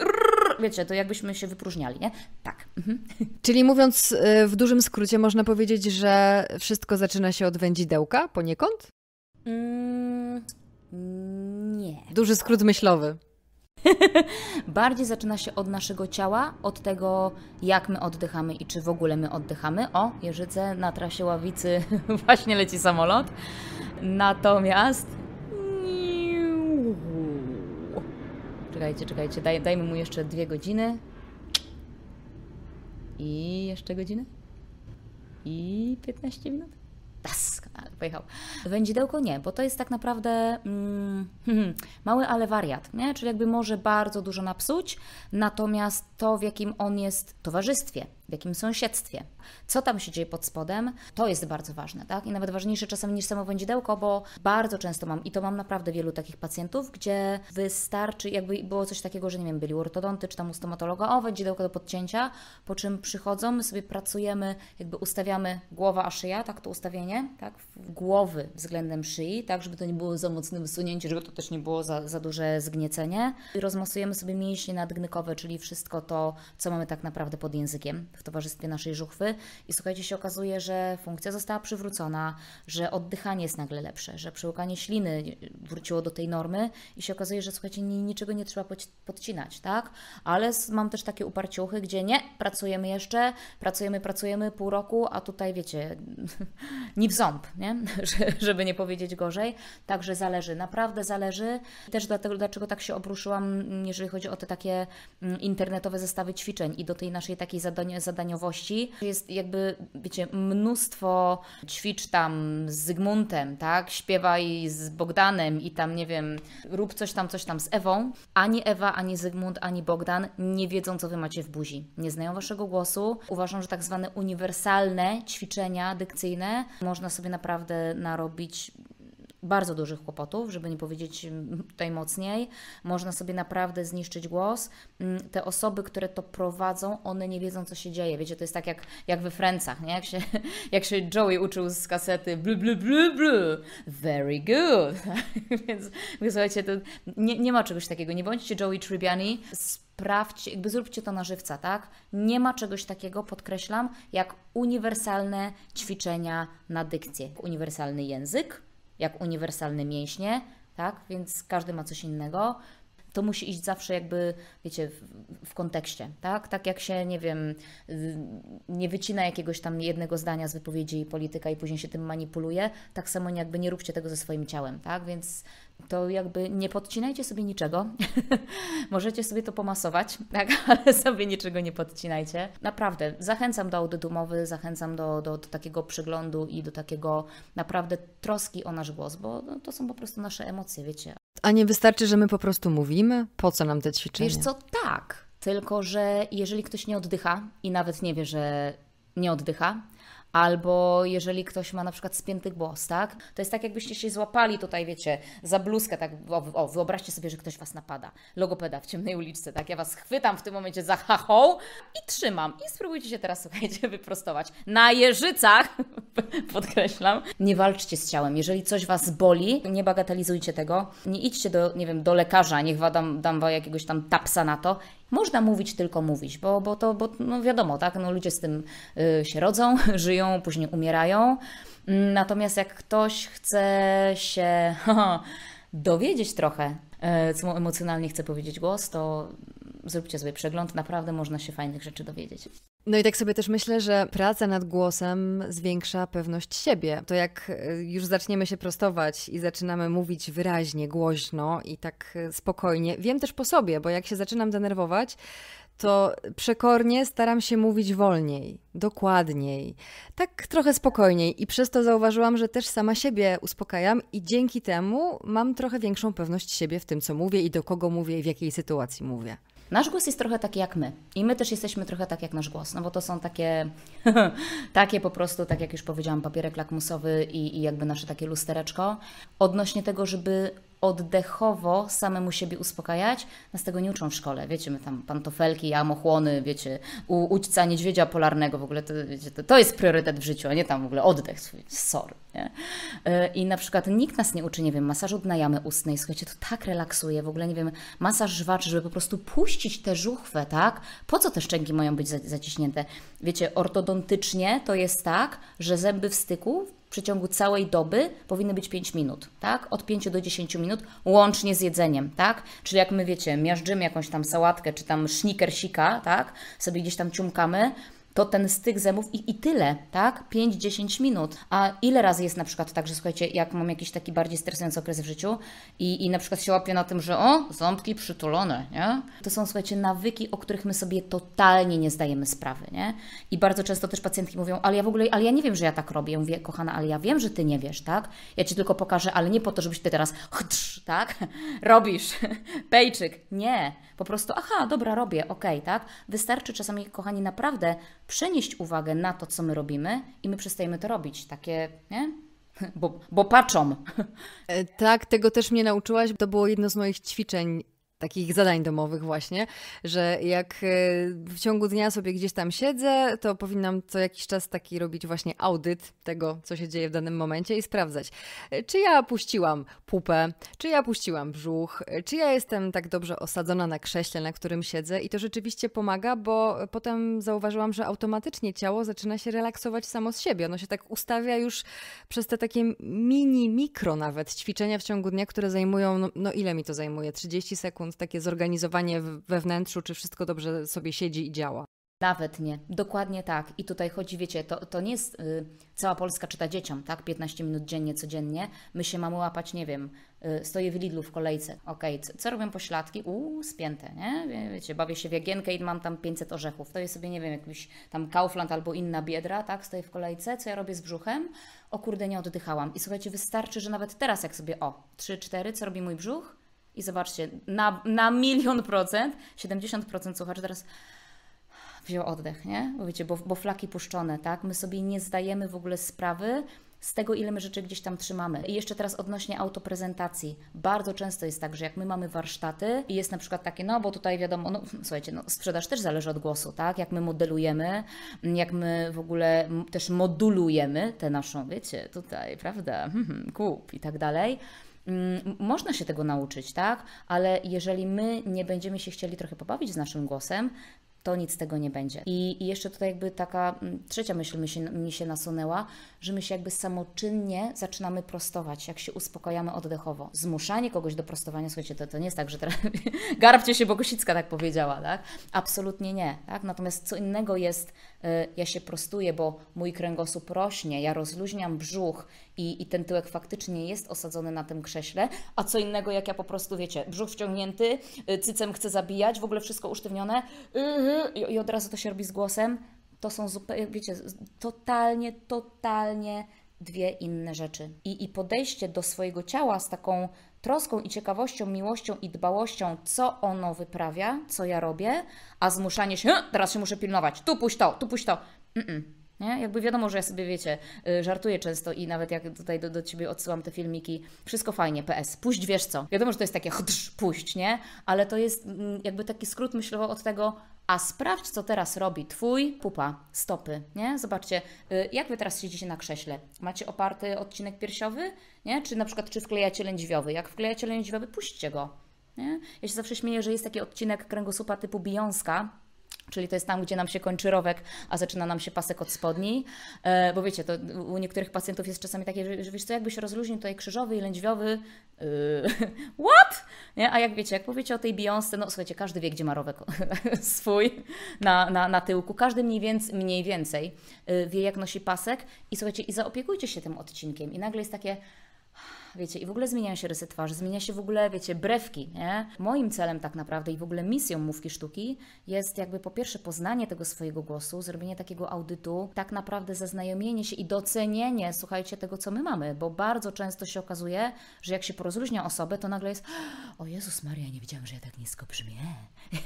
wiecie, to jakbyśmy się wypróżniali, nie? Tak. Mhm. Czyli mówiąc y, w dużym skrócie, można powiedzieć, że wszystko zaczyna się od wędzidełka poniekąd? Mm, nie. Duży skrót myślowy. Bardziej zaczyna się od naszego ciała, od tego, jak my oddychamy i czy w ogóle my oddychamy. O, Jerzyce, na trasie ławicy właśnie leci samolot. Natomiast Czekajcie, czekajcie, Daj, dajmy mu jeszcze dwie godziny. I jeszcze godzinę. I 15 minut. Doskonale, pojechał. Wędzidełko nie, bo to jest tak naprawdę mm, mały, ale wariat, nie? Czyli jakby może bardzo dużo napsuć, natomiast to, w jakim on jest towarzystwie, w jakim sąsiedztwie, co tam się dzieje pod spodem, to jest bardzo ważne, tak? I nawet ważniejsze czasami niż samo wędzidełko, bo bardzo często mam, i to mam naprawdę wielu takich pacjentów, gdzie wystarczy, jakby było coś takiego, że nie wiem, byli ortodonty czy tam u stomatologa, o, wędzidełko do podcięcia, po czym przychodzą, my sobie pracujemy, jakby ustawiamy głowa a szyja, tak to ustawienie, tak? Głowy względem szyi, tak, żeby to nie było za mocne wysunięcie, żeby to też nie było za, za duże zgniecenie. I rozmasujemy sobie mięśnie nadgnykowe, czyli wszystko to, co mamy tak naprawdę pod językiem w towarzystwie naszej żuchwy i słuchajcie, się okazuje, że funkcja została przywrócona, że oddychanie jest nagle lepsze, że przełykanie śliny wróciło do tej normy i się okazuje, że słuchajcie, niczego nie trzeba podcinać, tak? Ale mam też takie uparciuchy, gdzie nie, pracujemy jeszcze, pracujemy, pracujemy pół roku, a tutaj wiecie, ni w ząb, nie? żeby nie powiedzieć gorzej. Także zależy, naprawdę zależy. Też dlatego, dlaczego tak się obruszyłam, mm, jeżeli chodzi o te takie mm, internetowe zestawy ćwiczeń i do tej naszej takiej zadania, zadaniowości. Jest jakby, wiecie, mnóstwo ćwicz tam z Zygmuntem, tak? Śpiewaj z Bogdanem i tam, nie wiem, rób coś tam, coś tam z Ewą. Ani Ewa, ani Zygmunt, ani Bogdan nie wiedzą, co wy macie w buzi. Nie znają waszego głosu. Uważam, że tak zwane uniwersalne ćwiczenia dykcyjne można sobie naprawdę narobić bardzo dużych kłopotów, żeby nie powiedzieć mm, tutaj mocniej. Można sobie naprawdę zniszczyć głos. Mm, te osoby, które to prowadzą, one nie wiedzą, co się dzieje. Wiecie, to jest tak jak, jak we Francach, nie? Jak się, jak się Joey uczył z kasety blu, blu, blu, blu. Very good. Więc słuchajcie, to nie, nie ma czegoś takiego. Nie bądźcie Joey Tribbiani. Sprawdźcie, jakby zróbcie to na żywca, tak? Nie ma czegoś takiego, podkreślam, jak uniwersalne ćwiczenia na dykcję. Uniwersalny język, jak uniwersalne mięśnie, tak? Więc każdy ma coś innego to musi iść zawsze jakby, wiecie, w, w, kontekście, tak? Tak jak się, nie wiem, nie wycina jakiegoś tam jednego zdania z wypowiedzi polityka i później się tym manipuluje, tak samo jakby nie róbcie tego ze swoim ciałem, tak? Więc to jakby nie podcinajcie sobie niczego. Możecie sobie to pomasować, tak? ale sobie niczego nie podcinajcie. Naprawdę, zachęcam do audytu mowy, zachęcam do, do, do takiego przyglądu i do takiego naprawdę troski o nasz głos, bo no, to są po prostu nasze emocje, wiecie. A nie wystarczy, że my po prostu mówimy? Po co nam te ćwiczenia? Wiesz co, tak. Tylko, że jeżeli ktoś nie oddycha i nawet nie wie, że nie oddycha, Albo jeżeli ktoś ma na przykład spięty głos, tak? To jest tak, jakbyście się złapali tutaj, wiecie, za bluzkę, tak? O, o wyobraźcie sobie, że ktoś was napada. Logopeda w ciemnej uliczce, tak? Ja was chwytam w tym momencie za hachą i trzymam. I spróbujcie się teraz, słuchajcie, wyprostować. Na jeżycach, podkreślam, nie walczcie z ciałem. Jeżeli coś was boli, nie bagatelizujcie tego. Nie idźcie do, nie wiem, do lekarza, niech wam dam, dam jakiegoś tam tapsa na to można mówić, tylko mówić, bo, bo to, bo, no wiadomo, tak, no ludzie z tym y, się rodzą, żyją, później umierają. Natomiast jak ktoś chce się dowiedzieć trochę, y, co mu emocjonalnie chce powiedzieć głos, to zróbcie sobie przegląd, naprawdę można się fajnych rzeczy dowiedzieć. No i tak sobie też myślę, że praca nad głosem zwiększa pewność siebie. To jak e, już zaczniemy się prostować i zaczynamy mówić wyraźnie, głośno i tak e, spokojnie, wiem też po sobie, bo jak się zaczynam denerwować, to przekornie staram się mówić wolniej, dokładniej, tak trochę spokojniej i przez to zauważyłam, że też sama siebie uspokajam i dzięki temu mam trochę większą pewność siebie w tym, co mówię i do kogo mówię i w jakiej sytuacji mówię. Nasz głos jest trochę taki jak my i my też jesteśmy trochę tak jak nasz głos, no bo to są takie, takie po prostu, tak jak już powiedziałam, papierek lakmusowy i, i jakby nasze takie lustereczko odnośnie tego, żeby oddechowo samemu siebie uspokajać. Nas tego nie uczą w szkole. Wiecie, my tam pantofelki, jamochłony, wiecie, u ućca niedźwiedzia polarnego, w ogóle to, wiecie, to, to jest priorytet w życiu, a nie tam w ogóle oddech swój, sorry. Nie? E, I na przykład nikt nas nie uczy, nie wiem, masażu dna jamy ustnej, słuchajcie, to tak relaksuje, w ogóle, nie wiem, masaż żwaczy, żeby po prostu puścić tę żuchwę, tak? Po co te szczęki mają być zaciśnięte? Wiecie, ortodontycznie to jest tak, że zęby w styku przeciągu całej doby powinny być 5 minut, tak? Od 5 do 10 minut, łącznie z jedzeniem, tak? Czyli jak my wiecie, miażdżymy jakąś tam sałatkę, czy tam szniker sika, tak? Sobie gdzieś tam ciumkamy, to ten styk zębów i, i tyle, tak? 5-10 minut. A ile razy jest na przykład tak, że słuchajcie, jak mam jakiś taki bardziej stresujący okres w życiu i, i na przykład się łapię na tym, że o, ząbki przytulone, nie? To są, słuchajcie, nawyki, o których my sobie totalnie nie zdajemy sprawy, nie? I bardzo często też pacjentki mówią, ale ja w ogóle, ale ja nie wiem, że ja tak robię. mówię, kochana, ale ja wiem, że Ty nie wiesz, tak? Ja Ci tylko pokażę, ale nie po to, żebyś Ty teraz, chrz, tak? Robisz, pejczyk. Nie, po prostu, aha, dobra, robię, okej, okay, tak? Wystarczy czasami, kochani, naprawdę przenieść uwagę na to, co my robimy, i my przestajemy to robić. Takie, nie? Bo, bo patrzą. E, tak, tego też mnie nauczyłaś. To było jedno z moich ćwiczeń takich zadań domowych właśnie, że jak e, w ciągu dnia sobie gdzieś tam siedzę, to powinnam co jakiś czas taki robić właśnie audyt tego, co się dzieje w danym momencie i sprawdzać, e, czy ja puściłam pupę, czy ja puściłam brzuch, e, czy ja jestem tak dobrze osadzona na krześle, na którym siedzę i to rzeczywiście pomaga, bo potem zauważyłam, że automatycznie ciało zaczyna się relaksować samo z siebie. Ono się tak ustawia już przez te takie mini, mikro nawet ćwiczenia w ciągu dnia, które zajmują, no, no ile mi to zajmuje? 30 sekund takie zorganizowanie we wnętrzu, czy wszystko dobrze sobie siedzi i działa. Nawet nie, dokładnie tak. I tutaj chodzi, wiecie, to, to nie jest y, cała Polska czyta dzieciom, tak? 15 minut dziennie, codziennie. My się mamy łapać, nie wiem, y, stoję w Lidlu w kolejce, okej, okay. co, co robią pośladki? Uuu, spięte, nie? Wie, wiecie, bawię się w jagienkę i mam tam 500 orzechów. To jest sobie, nie wiem, jakiś tam Kaufland albo inna biedra, tak? Stoję w kolejce, co ja robię z brzuchem? O kurde, nie oddychałam. I słuchajcie, wystarczy, że nawet teraz jak sobie, o, 3-4, co robi mój brzuch? I zobaczcie, na, na milion procent, 70% słuchaczy teraz wziął oddech, nie? Bo wiecie, bo, bo flaki puszczone, tak? My sobie nie zdajemy w ogóle sprawy, z tego, ile my rzeczy gdzieś tam trzymamy. I jeszcze teraz odnośnie autoprezentacji. Bardzo często jest tak, że jak my mamy warsztaty i jest na przykład takie, no bo tutaj wiadomo, no słuchajcie, no, sprzedaż też zależy od głosu, tak? Jak my modelujemy, jak my w ogóle też modulujemy tę naszą, wiecie, tutaj, prawda, kup i tak dalej Mm, można się tego nauczyć, tak? Ale jeżeli my nie będziemy się chcieli trochę pobawić z naszym głosem, to nic z tego nie będzie. I, i jeszcze tutaj jakby taka mm, trzecia myśl mi się, mi się nasunęła, że my się jakby samoczynnie zaczynamy prostować, jak się uspokajamy oddechowo. Zmuszanie kogoś do prostowania, słuchajcie, to, to nie jest tak, że teraz garbcie się, bo Kosicka tak powiedziała, tak? Absolutnie nie, tak? Natomiast co innego jest, y, ja się prostuję, bo mój kręgosłup rośnie, ja rozluźniam brzuch i, i ten tyłek faktycznie jest osadzony na tym krześle, a co innego, jak ja po prostu, wiecie, brzuch wciągnięty, y, cycem chcę zabijać, w ogóle wszystko usztywnione yy, i od razu to się robi z głosem, to są zupełnie, wiecie, totalnie, totalnie dwie inne rzeczy. I, I podejście do swojego ciała z taką troską i ciekawością, miłością i dbałością, co ono wyprawia, co ja robię, a zmuszanie się, teraz się muszę pilnować, tu puść to, tu puść to. Mm -mm. Nie? Jakby wiadomo, że ja sobie wiecie, y, żartuję często i nawet jak tutaj do, do ciebie odsyłam te filmiki, wszystko fajnie, PS, puść wiesz co. Wiadomo, że to jest takie chodrz, puść, nie? Ale to jest mm, jakby taki skrót myślowy od tego, a sprawdź, co teraz robi twój pupa, stopy, nie? Zobaczcie, y, jak wy teraz siedzicie na krześle? Macie oparty odcinek piersiowy, nie? Czy na przykład, czy wklejacie lędźwiowy? Jak wklejacie lędźwiowy, puśćcie go, nie? Ja się zawsze śmieję, że jest taki odcinek kręgosłupa typu Bijąska, Czyli to jest tam, gdzie nam się kończy rowek, a zaczyna nam się pasek od spodni. E, bo wiecie, to u niektórych pacjentów jest czasami takie, że, że wiesz co, jakby się rozluźnił tutaj krzyżowy i lędźwiowy, e, what? Nie? A jak wiecie, jak powiecie o tej Beyoncé, no słuchajcie, każdy wie, gdzie ma rowek swój na, na, na tyłku. Każdy mniej więcej, mniej więcej e, wie, jak nosi pasek. I słuchajcie, i zaopiekujcie się tym odcinkiem. I nagle jest takie wiecie, i w ogóle zmieniają się rysy twarzy, zmienia się w ogóle, wiecie, brewki, nie? Moim celem tak naprawdę i w ogóle misją mówki sztuki jest jakby po pierwsze poznanie tego swojego głosu, zrobienie takiego audytu, tak naprawdę zaznajomienie się i docenienie, słuchajcie, tego, co my mamy, bo bardzo często się okazuje, że jak się porozluźnia osobę, to nagle jest o Jezus Maria, nie wiedziałam, że ja tak nisko brzmię.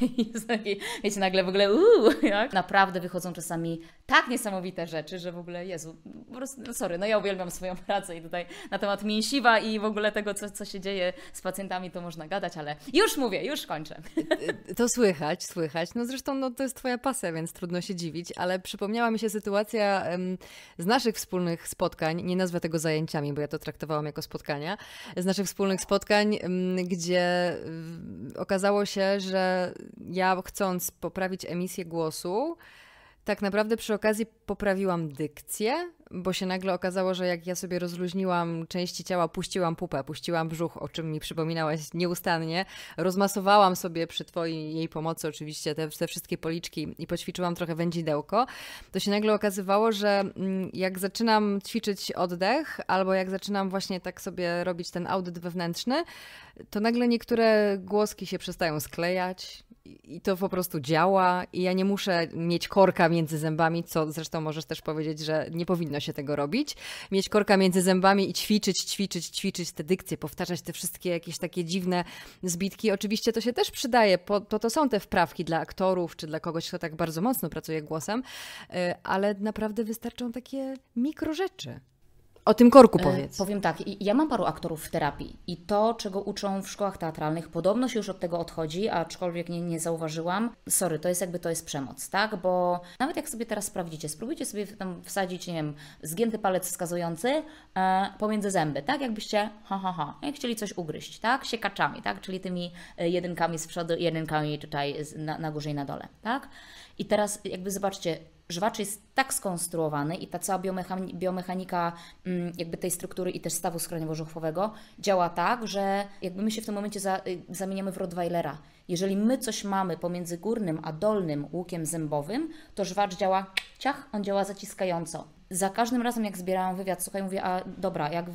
I wiecie, nagle w ogóle uuu, jak? Naprawdę wychodzą czasami tak niesamowite rzeczy, że w ogóle, Jezu, po prostu, no sorry, no ja uwielbiam swoją pracę i tutaj na temat mięsiwa i w ogóle tego, co, co się dzieje z pacjentami, to można gadać, ale już mówię, już kończę. To słychać, słychać. No zresztą no, to jest Twoja pasja, więc trudno się dziwić, ale przypomniała mi się sytuacja z naszych wspólnych spotkań, nie nazwę tego zajęciami, bo ja to traktowałam jako spotkania, z naszych wspólnych spotkań, gdzie okazało się, że ja chcąc poprawić emisję głosu, tak naprawdę przy okazji poprawiłam dykcję, bo się nagle okazało, że jak ja sobie rozluźniłam części ciała, puściłam pupę, puściłam brzuch, o czym mi przypominałaś nieustannie, rozmasowałam sobie przy twojej jej pomocy oczywiście te, te wszystkie policzki i poćwiczyłam trochę wędzidełko, to się nagle okazywało, że mm, jak zaczynam ćwiczyć oddech, albo jak zaczynam właśnie tak sobie robić ten audyt wewnętrzny, to nagle niektóre głoski się przestają sklejać, i to po prostu działa i ja nie muszę mieć korka między zębami, co zresztą możesz też powiedzieć, że nie powinno się tego robić. Mieć korka między zębami i ćwiczyć, ćwiczyć, ćwiczyć te dykcje, powtarzać te wszystkie jakieś takie dziwne zbitki. Oczywiście to się też przydaje, po, to, to są te wprawki dla aktorów czy dla kogoś, kto tak bardzo mocno pracuje głosem, y, ale naprawdę wystarczą takie mikro rzeczy. O tym korku e, powiedz. Powiem tak, ja mam paru aktorów w terapii i to, czego uczą w szkołach teatralnych, podobno się już od tego odchodzi, aczkolwiek nie, nie zauważyłam. Sorry, to jest jakby to jest przemoc, tak? Bo nawet jak sobie teraz sprawdzicie, spróbujcie sobie tam wsadzić, nie wiem, zgięty palec wskazujący e, pomiędzy zęby, tak? Jakbyście, ha, ha, ha, jak chcieli coś ugryźć, tak? Siekaczami, tak? Czyli tymi e, jedynkami z przodu jedynkami tutaj na, na górze i na dole, tak? I teraz jakby zobaczcie, żwacz jest tak skonstruowany i ta cała biomechanika mm, jakby tej struktury i też stawu skroniowo-żuchwowego działa tak, że jakby my się w tym momencie za, y, zamieniamy w Rottweilera. Jeżeli my coś mamy pomiędzy górnym a dolnym łukiem zębowym, to żwacz działa ciach, on działa zaciskająco za każdym razem, jak zbierałam wywiad, słuchaj, mówię, a dobra, jak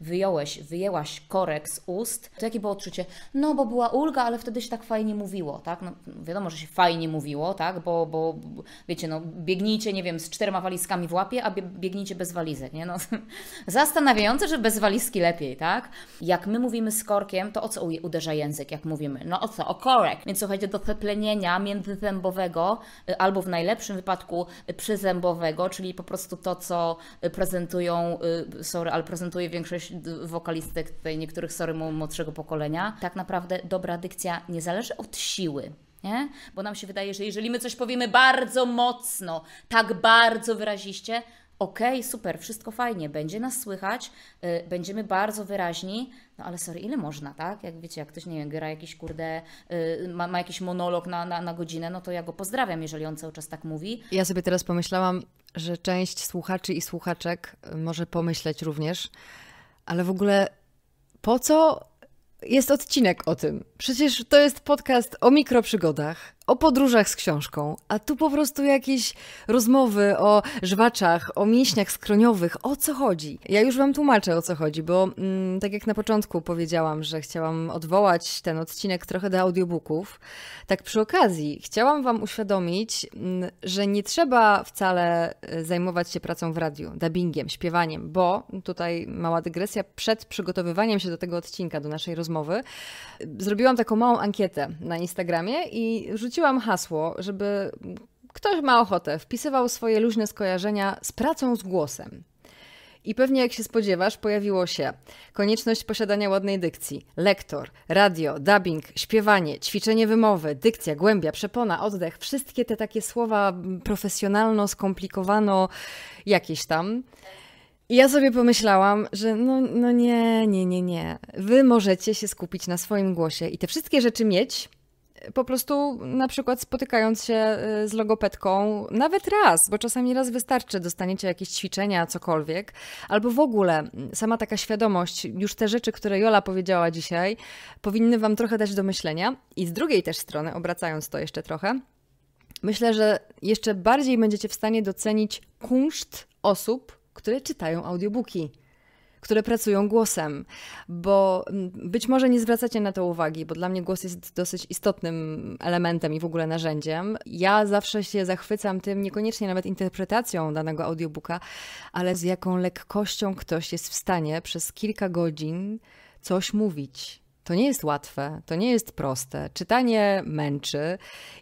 wyjąłeś, wyjęłaś korek z ust, to jakie było odczucie? No, bo była ulga, ale wtedy się tak fajnie mówiło, tak? No, wiadomo, że się fajnie mówiło, tak? Bo, bo wiecie, no, biegnijcie, nie wiem, z czterema walizkami w łapie, a biegnijcie bez walizek, nie? No, zastanawiające, że bez walizki lepiej, tak? Jak my mówimy z korkiem, to o co uderza język, jak mówimy? No o co? O korek. Więc słuchajcie, do ceplenienia międzyzębowego y, albo w najlepszym wypadku y, przyzębowego, czyli po prostu to, co y, prezentują, y, sorry, ale prezentuje większość wokalistek tutaj niektórych, sorry, młodszego pokolenia. Tak naprawdę dobra dykcja nie zależy od siły. Nie? Bo nam się wydaje, że jeżeli my coś powiemy bardzo mocno, tak bardzo wyraziście, OK, super, wszystko fajnie, będzie nas słychać, y, będziemy bardzo wyraźni, no ale sorry, ile można, tak? Jak wiecie, jak ktoś, nie wiem, gra jakiś kurde, y, ma, ma, jakiś monolog na, na, na godzinę, no to ja go pozdrawiam, jeżeli on cały czas tak mówi. Ja sobie teraz pomyślałam, że część słuchaczy i słuchaczek y, może pomyśleć również, ale w ogóle po co jest odcinek o tym. Przecież to jest podcast o mikroprzygodach, o podróżach z książką, a tu po prostu jakieś rozmowy o żwaczach, o mięśniach skroniowych, o co chodzi. Ja już Wam tłumaczę o co chodzi, bo mm, tak jak na początku powiedziałam, że chciałam odwołać ten odcinek trochę do audiobooków, tak przy okazji chciałam Wam uświadomić, m, mm, że nie trzeba wcale e, zajmować się pracą w radiu, dubbingiem, śpiewaniem, bo tutaj mała dygresja, przed przygotowywaniem się do tego odcinka, do naszej rozmowy, e, zrobiłam taką małą ankietę na Instagramie i rzuciłam Rzuciłam hasło, żeby ktoś ma ochotę, wpisywał swoje luźne skojarzenia z pracą z głosem. I pewnie jak się spodziewasz, pojawiło się konieczność posiadania ładnej dykcji, lektor, radio, dubbing, śpiewanie, ćwiczenie wymowy, dykcja, głębia, przepona, oddech, wszystkie te takie słowa profesjonalno skomplikowano jakieś tam. I ja sobie pomyślałam, że no, no nie, nie, nie, nie. Wy możecie się skupić na swoim głosie i te wszystkie rzeczy mieć, po prostu na przykład spotykając się y, z logopedką nawet raz, bo czasami raz wystarczy, dostaniecie jakieś ćwiczenia, cokolwiek, albo w ogóle sama taka świadomość, już te rzeczy, które Jola powiedziała dzisiaj, powinny Wam trochę dać do myślenia. I z drugiej też strony, obracając to jeszcze trochę, myślę, że jeszcze bardziej będziecie w stanie docenić kunszt osób, które czytają audiobooki które pracują głosem, bo być może nie zwracacie na to uwagi, bo dla mnie głos jest dosyć istotnym elementem i w ogóle narzędziem. Ja zawsze się zachwycam tym, niekoniecznie nawet interpretacją danego audiobooka, ale z jaką lekkością ktoś jest w stanie przez kilka godzin coś mówić. To nie jest łatwe, to nie jest proste. Czytanie męczy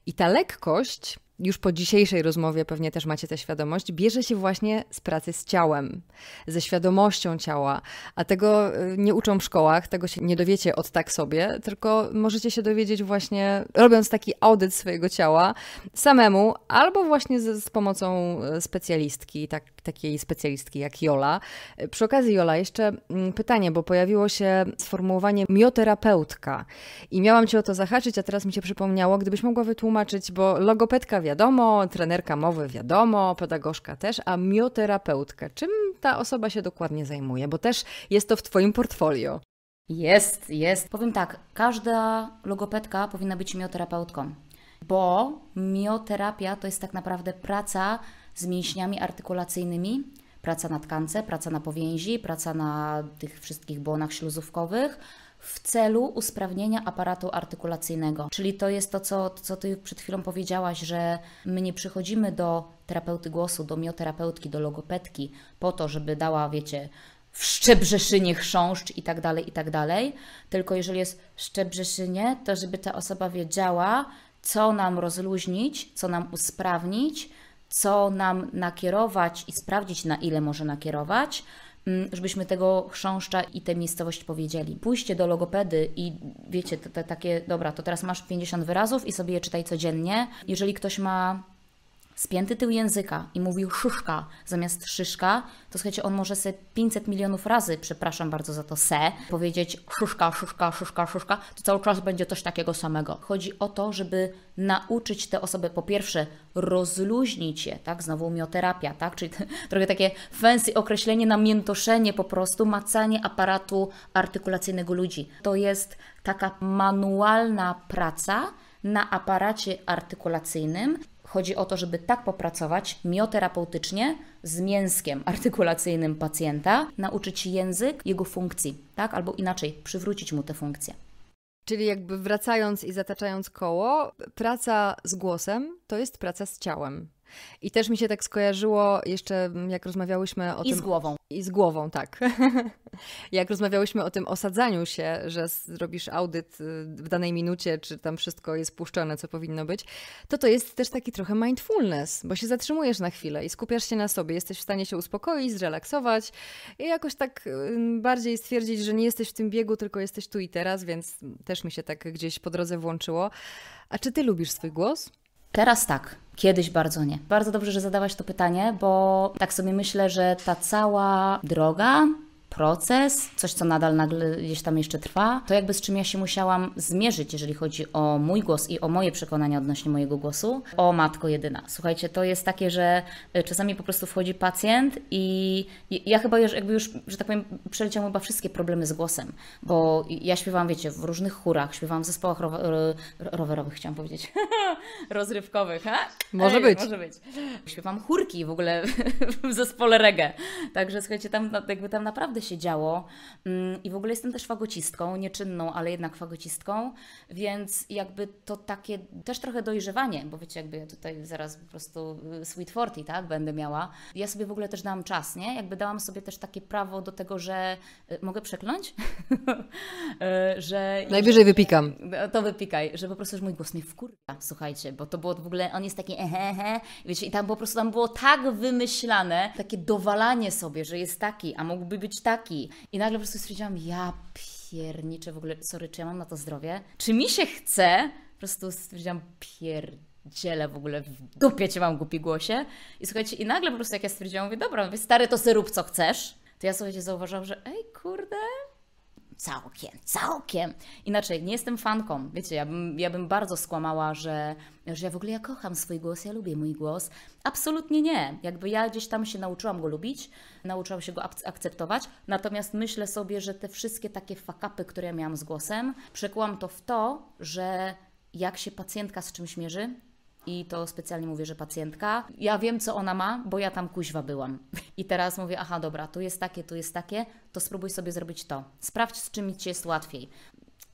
i ta lekkość już po dzisiejszej rozmowie pewnie też macie tę świadomość, bierze się właśnie z pracy z ciałem, ze świadomością ciała. A tego y, nie uczą w szkołach, tego się nie dowiecie od tak sobie, tylko możecie się dowiedzieć właśnie robiąc taki audyt swojego ciała samemu albo właśnie z, z pomocą y, specjalistki, tak takiej specjalistki jak Jola. Przy okazji, Jola, jeszcze mm, pytanie, bo pojawiło się sformułowanie mioterapeutka i miałam Cię o to zahaczyć, a teraz mi się przypomniało, gdybyś mogła wytłumaczyć, bo logopedka wiadomo, trenerka mowy wiadomo, pedagogzka też, a mioterapeutka, czym ta osoba się dokładnie zajmuje? Bo też jest to w Twoim portfolio. Jest, jest. Powiem tak, każda logopedka powinna być mioterapeutką, bo mioterapia to jest tak naprawdę praca z mięśniami artykulacyjnymi, praca na tkance, praca na powięzi, praca na tych wszystkich błonach śluzówkowych w celu usprawnienia aparatu artykulacyjnego. Czyli to jest to, co, co Ty przed chwilą powiedziałaś, że my nie przychodzimy do terapeuty głosu, do mioterapeutki, do logopedki po to, żeby dała, wiecie, w szczebrzeszynie chrząszcz i tak dalej, i tak dalej. Tylko jeżeli jest w szczebrzeszynie, to żeby ta osoba wiedziała, co nam rozluźnić, co nam usprawnić, co nam nakierować i sprawdzić, na ile może nakierować, mm, żebyśmy tego chrząszcza i tę miejscowość powiedzieli. Pójście do logopedy i wiecie, te, te takie, dobra, to teraz masz 50 wyrazów i sobie je czytaj codziennie. Jeżeli ktoś ma spięty tył języka i mówił szuszka zamiast szyszka, to słuchajcie, on może se 500 milionów razy, przepraszam bardzo za to se, powiedzieć szuszka, szuszka, szuszka, szuszka, to cały czas będzie coś takiego samego. Chodzi o to, żeby nauczyć te osoby po pierwsze rozluźnić je, tak, znowu mioterapia, tak, czyli trochę takie fancy określenie na miętoszenie po prostu, macanie aparatu artykulacyjnego ludzi. To jest taka manualna praca, na aparacie artykulacyjnym Chodzi o to, żeby tak popracować mioterapeutycznie z mięskiem artykulacyjnym pacjenta, nauczyć język jego funkcji, tak? Albo inaczej, przywrócić mu te funkcje. Czyli jakby wracając i zataczając koło, praca z głosem to jest praca z ciałem. I też mi się tak skojarzyło jeszcze, mm, jak rozmawiałyśmy o I tym. I z głową. I z głową, tak. jak rozmawiałyśmy o tym osadzaniu się, że robisz audyt y, w danej minucie, czy tam wszystko jest puszczone, co powinno być, to to jest też taki trochę mindfulness, bo się zatrzymujesz na chwilę i skupiasz się na sobie. Jesteś w stanie się uspokoić, zrelaksować i jakoś tak y, bardziej stwierdzić, że nie jesteś w tym biegu, tylko jesteś tu i teraz, więc też mi się tak gdzieś po drodze włączyło. A czy ty lubisz swój głos? Teraz tak. Kiedyś bardzo nie. Bardzo dobrze, że zadałaś to pytanie, bo tak sobie myślę, że ta cała droga proces, coś co nadal nagle gdzieś tam jeszcze trwa, to jakby z czym ja się musiałam zmierzyć, jeżeli chodzi o mój głos i o moje przekonania odnośnie mojego głosu. O matko jedyna. Słuchajcie, to jest takie, że e, czasami po prostu wchodzi pacjent i ja chyba już, jakby już, że tak powiem, przeleciałam chyba wszystkie problemy z głosem, bo ja śpiewam, wiecie, w różnych chórach, śpiewam w zespołach rower, rowerowych, chciałam powiedzieć, rozrywkowych, ha? Może Ej, być. Może być. Śpiewam chórki w ogóle w zespole reggae. Także słuchajcie, tam jakby tam naprawdę się działo. Mm, I w ogóle jestem też fagocistką, nieczynną, ale jednak fagocistką, więc jakby to takie też trochę dojrzewanie, bo wiecie, jakby ja tutaj zaraz po prostu y, sweet forty, tak, będę miała. Ja sobie w ogóle też dałam czas, nie? Jakby dałam sobie też takie prawo do tego, że y, mogę przekląć? Y, że... Najwyżej wypikam. To wypikaj, że po prostu już mój głos mnie wkurwa, słuchajcie, bo to było w ogóle, on jest taki ehehe, wiecie, i tam po prostu tam było tak wymyślane, takie dowalanie sobie, że jest taki, a mógłby być taki, i nagle po prostu stwierdziłam, ja pierniczę w ogóle, sorry, czy ja mam na to zdrowie? Czy mi się chce? Po prostu stwierdziłam, pierdzielę w ogóle, w dupie cię mam, głupi głosie. I słuchajcie, i nagle po prostu jak ja stwierdziłam, mówię, dobra, mówię, stary, to rób co chcesz. To ja sobie zauważyłam, że ej, kurde, całkiem, całkiem. Inaczej, nie jestem fanką. Wiecie, ja bym, ja bym bardzo skłamała, że, że ja w ogóle ja kocham swój głos, ja lubię mój głos. Absolutnie nie. Jakby ja gdzieś tam się nauczyłam go lubić, nauczyłam się go akceptować. Natomiast myślę sobie, że te wszystkie takie fakapy, które ja miałam z głosem, przekułam to w to, że jak się pacjentka z czymś mierzy, i to specjalnie mówię, że pacjentka. Ja wiem, co ona ma, bo ja tam kuźwa byłam. I teraz mówię, aha, dobra, tu jest takie, tu jest takie, to spróbuj sobie zrobić to. Sprawdź, z czym ci jest łatwiej.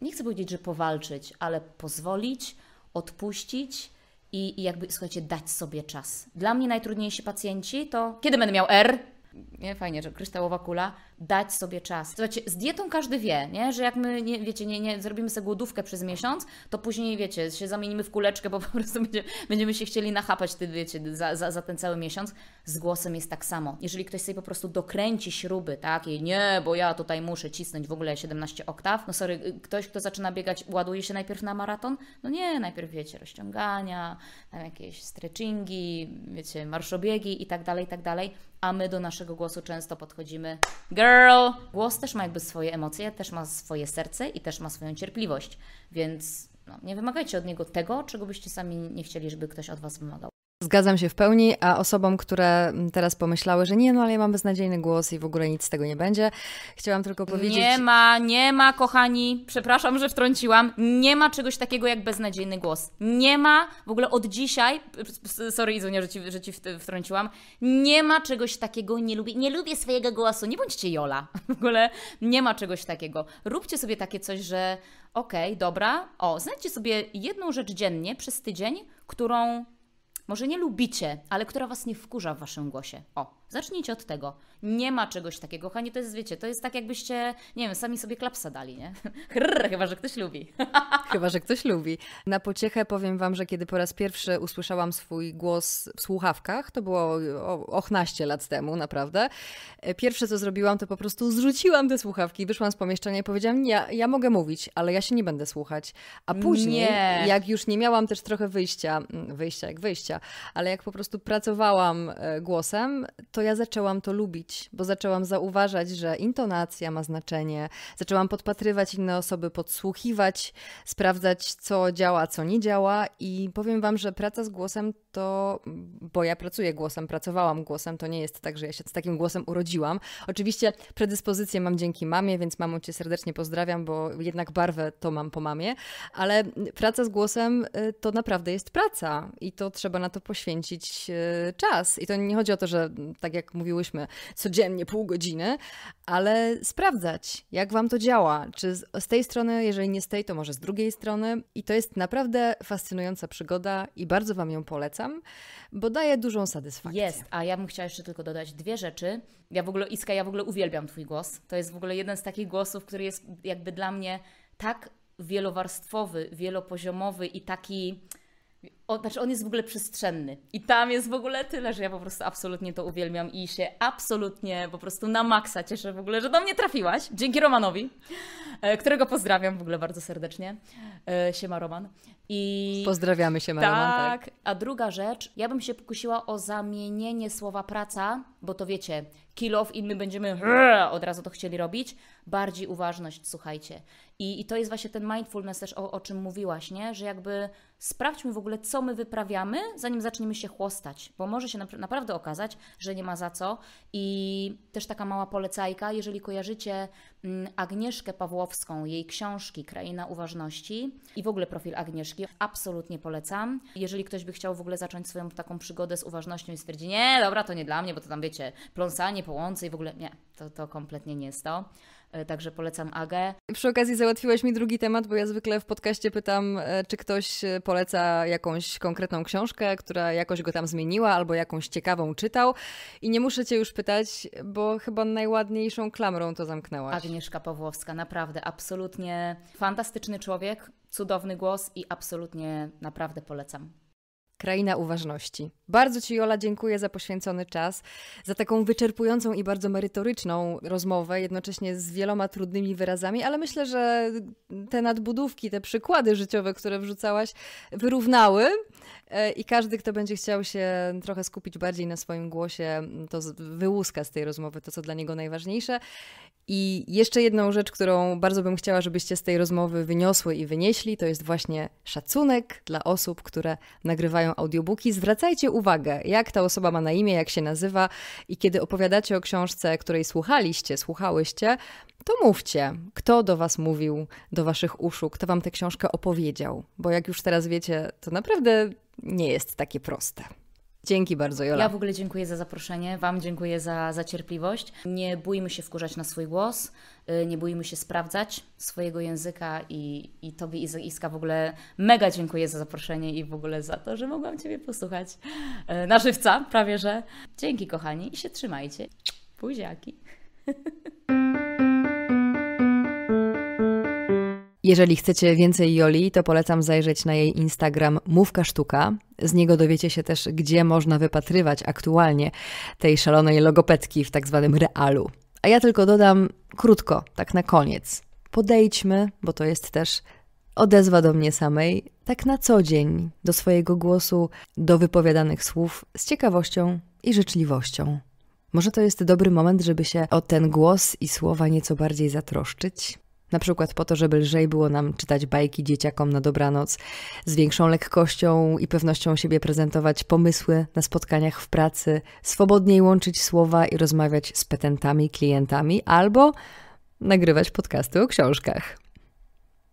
Nie chcę powiedzieć, że powalczyć, ale pozwolić, odpuścić i, i jakby, słuchajcie, dać sobie czas. Dla mnie najtrudniejsi pacjenci to, kiedy będę miał R? Nie, fajnie, że kryształowa kula dać sobie czas. Słuchajcie, z dietą każdy wie, nie? że jak my, nie, wiecie, nie, nie zrobimy sobie głodówkę przez miesiąc, to później, wiecie, się zamienimy w kuleczkę, bo po prostu będzie, będziemy się chcieli nachapać, ty, wiecie, za, za, za ten cały miesiąc. Z głosem jest tak samo. Jeżeli ktoś sobie po prostu dokręci śruby, tak, i nie, bo ja tutaj muszę cisnąć w ogóle 17 oktaw, no sorry, y, ktoś, kto zaczyna biegać, ładuje się najpierw na maraton, no nie, najpierw, wiecie, rozciągania, tam jakieś stretchingi, wiecie, marszobiegi i tak dalej, i tak dalej, a my do naszego głosu często podchodzimy, girl, girl. Głos też ma jakby swoje emocje, też ma swoje serce i też ma swoją cierpliwość, więc no, nie wymagajcie od niego tego, czego byście sami nie chcieli, żeby ktoś od Was wymagał. Zgadzam się w pełni, a osobom, które mm, teraz pomyślały, że nie, no ale ja mam beznadziejny głos i w ogóle nic z tego nie będzie, chciałam tylko powiedzieć... Nie ma, nie ma, kochani, przepraszam, że wtrąciłam, nie ma czegoś takiego jak beznadziejny głos. Nie ma, w ogóle od dzisiaj, sorry Izunia, że ci, że ci wtrąciłam, nie ma czegoś takiego, nie lubię, nie lubię swojego głosu, nie bądźcie Jola, w ogóle nie ma czegoś takiego. Róbcie sobie takie coś, że okej, okay, dobra, o, znajdźcie sobie jedną rzecz dziennie przez tydzień, którą może nie lubicie, ale która was nie wkurza w waszym głosie. O, Zacznijcie od tego. Nie ma czegoś takiego, kochani, to jest, wiecie, to jest tak jakbyście, nie wiem, sami sobie klapsa dali, nie? Chrrr, chyba, że ktoś lubi. Chyba, że ktoś lubi. Na pociechę powiem Wam, że kiedy po raz pierwszy usłyszałam swój głos w słuchawkach, to było ochnaście lat temu, naprawdę, e, pierwsze co zrobiłam, to po prostu zrzuciłam te słuchawki, wyszłam z pomieszczenia i powiedziałam, ja, ja mogę mówić, ale ja się nie będę słuchać. A później, nie. jak już nie miałam też trochę wyjścia, mm, wyjścia jak wyjścia, ale jak po prostu pracowałam e, głosem, to to ja zaczęłam to lubić, bo zaczęłam zauważać, że intonacja ma znaczenie, zaczęłam podpatrywać inne osoby, podsłuchiwać, sprawdzać, co działa, co nie działa. I powiem Wam, że praca z głosem to, bo ja pracuję głosem, pracowałam głosem, to nie jest tak, że ja się z takim głosem urodziłam. Oczywiście predyspozycję mam dzięki mamie, więc mamą Cię serdecznie pozdrawiam, bo jednak barwę to mam po mamie, ale praca z głosem y, to naprawdę jest praca i to trzeba na to poświęcić y, czas. I to nie chodzi o to, że tak tak jak mówiłyśmy, codziennie pół godziny, ale sprawdzać, jak wam to działa. Czy z, z tej strony, jeżeli nie z tej, to może z drugiej strony. I to jest naprawdę fascynująca przygoda i bardzo wam ją polecam, bo daje dużą satysfakcję. Jest, a ja bym chciała jeszcze tylko dodać dwie rzeczy. Ja w ogóle, Iska, ja w ogóle uwielbiam Twój głos. To jest w ogóle jeden z takich głosów, który jest jakby dla mnie tak wielowarstwowy, wielopoziomowy i taki on, znaczy on jest w ogóle przestrzenny. I tam jest w ogóle tyle, że ja po prostu absolutnie to uwielbiam i się absolutnie po prostu na maksa cieszę w ogóle, że do mnie trafiłaś. Dzięki Romanowi, e, którego pozdrawiam w ogóle bardzo serdecznie. E, siema Roman. I... Pozdrawiamy się, Roman. Tak. tak, a druga rzecz, ja bym się pokusiła o zamienienie słowa praca, bo to wiecie, kill off i my będziemy od razu to chcieli robić. Bardziej uważność, słuchajcie. I, i to jest właśnie ten mindfulness też, o, o czym mówiłaś, nie? Że jakby sprawdźmy w ogóle, co my wyprawiamy, zanim zaczniemy się chłostać, bo może się naprawdę okazać, że nie ma za co. I też taka mała polecajka, jeżeli kojarzycie Mm, Agnieszkę Pawłowską, jej książki Kraina Uważności i w ogóle profil Agnieszki. Absolutnie polecam. Jeżeli ktoś by chciał w ogóle zacząć swoją taką przygodę z uważnością i stwierdzić, nie, dobra, to nie dla mnie, bo to tam wiecie, pląsanie po i w ogóle nie, to, to kompletnie nie jest to. E, także polecam Agę. Przy okazji załatwiłeś mi drugi temat, bo ja zwykle w podcaście pytam, e, czy ktoś e, poleca jakąś konkretną książkę, która jakoś go tam zmieniła, albo jakąś ciekawą czytał. I nie muszę cię już pytać, bo chyba najładniejszą klamrą to zamknęłaś. Agnieszka Pawłowska, naprawdę, absolutnie fantastyczny człowiek, cudowny głos i absolutnie naprawdę polecam. Kraina uważności. Bardzo Ci, Jola, dziękuję za poświęcony czas, za taką wyczerpującą i bardzo merytoryczną rozmowę, jednocześnie z wieloma trudnymi wyrazami, ale myślę, że te nadbudówki, te przykłady życiowe, które wrzucałaś, wyrównały e, i każdy, kto będzie chciał się trochę skupić bardziej na swoim głosie, to wyłuska z tej rozmowy to, co dla niego najważniejsze. I jeszcze jedną rzecz, którą bardzo bym chciała, żebyście z tej rozmowy wyniosły i wynieśli, to jest właśnie szacunek dla osób, które nagrywają audiobooki. Zwracajcie uwagę, jak ta osoba ma na imię, jak się nazywa i kiedy opowiadacie o książce, której słuchaliście, słuchałyście, to mówcie, kto do Was mówił, do Waszych uszu, kto Wam tę książkę opowiedział, bo jak już teraz wiecie, to naprawdę nie jest takie proste. Dzięki bardzo, Jola. Ja w ogóle dziękuję za zaproszenie, Wam dziękuję za, za cierpliwość. Nie bójmy się wkurzać na swój głos, y, nie bójmy się sprawdzać swojego języka i, i Tobie, Iska, w ogóle mega dziękuję za zaproszenie i w ogóle za to, że mogłam Ciebie posłuchać y, na żywca prawie, że. Dzięki, kochani, i się trzymajcie. Buziaki. Jeżeli chcecie więcej Joli, to polecam zajrzeć na jej Instagram Mówka Sztuka. Z niego dowiecie się też, gdzie można wypatrywać aktualnie tej szalonej logopetki w tak zwanym realu. A ja tylko dodam krótko, tak na koniec. Podejdźmy, bo to jest też odezwa do mnie samej, tak na co dzień, do swojego głosu, do wypowiadanych słów z ciekawością i życzliwością. Może to jest dobry moment, żeby się o ten głos i słowa nieco bardziej zatroszczyć? Na przykład po to, żeby lżej było nam czytać bajki dzieciakom na dobranoc, z większą lekkością i pewnością siebie prezentować pomysły na spotkaniach w pracy, swobodniej łączyć słowa i rozmawiać z petentami, klientami albo nagrywać podcasty o książkach.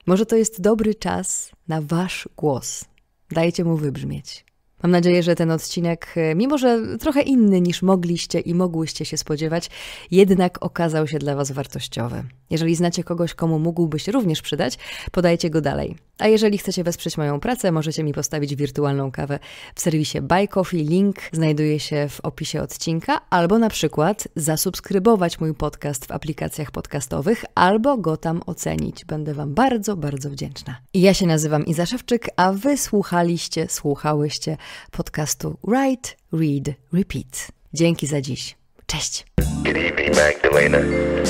Może to jest dobry czas na wasz głos. Dajcie mu wybrzmieć. Mam nadzieję, że ten odcinek, e, mimo że trochę inny niż mogliście i mogłyście się spodziewać, jednak okazał się dla Was wartościowy. Jeżeli znacie kogoś, komu mógłby się również przydać, podajcie go dalej. A jeżeli chcecie wesprzeć moją pracę, możecie mi postawić wirtualną kawę w serwisie Buy Coffee. Link znajduje się w opisie odcinka, albo na przykład zasubskrybować mój podcast w aplikacjach podcastowych, albo go tam ocenić. Będę Wam bardzo, bardzo wdzięczna. Ja się nazywam Iza Szewczyk, a Wy słuchaliście, słuchałyście podcastu Write, Read, Repeat. Dzięki za dziś. Cześć. Good evening, Magdalena.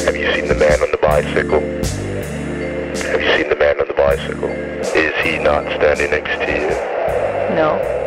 Have you seen the man on the bicycle? Have you seen bicycle. Is he not standing next to you? No.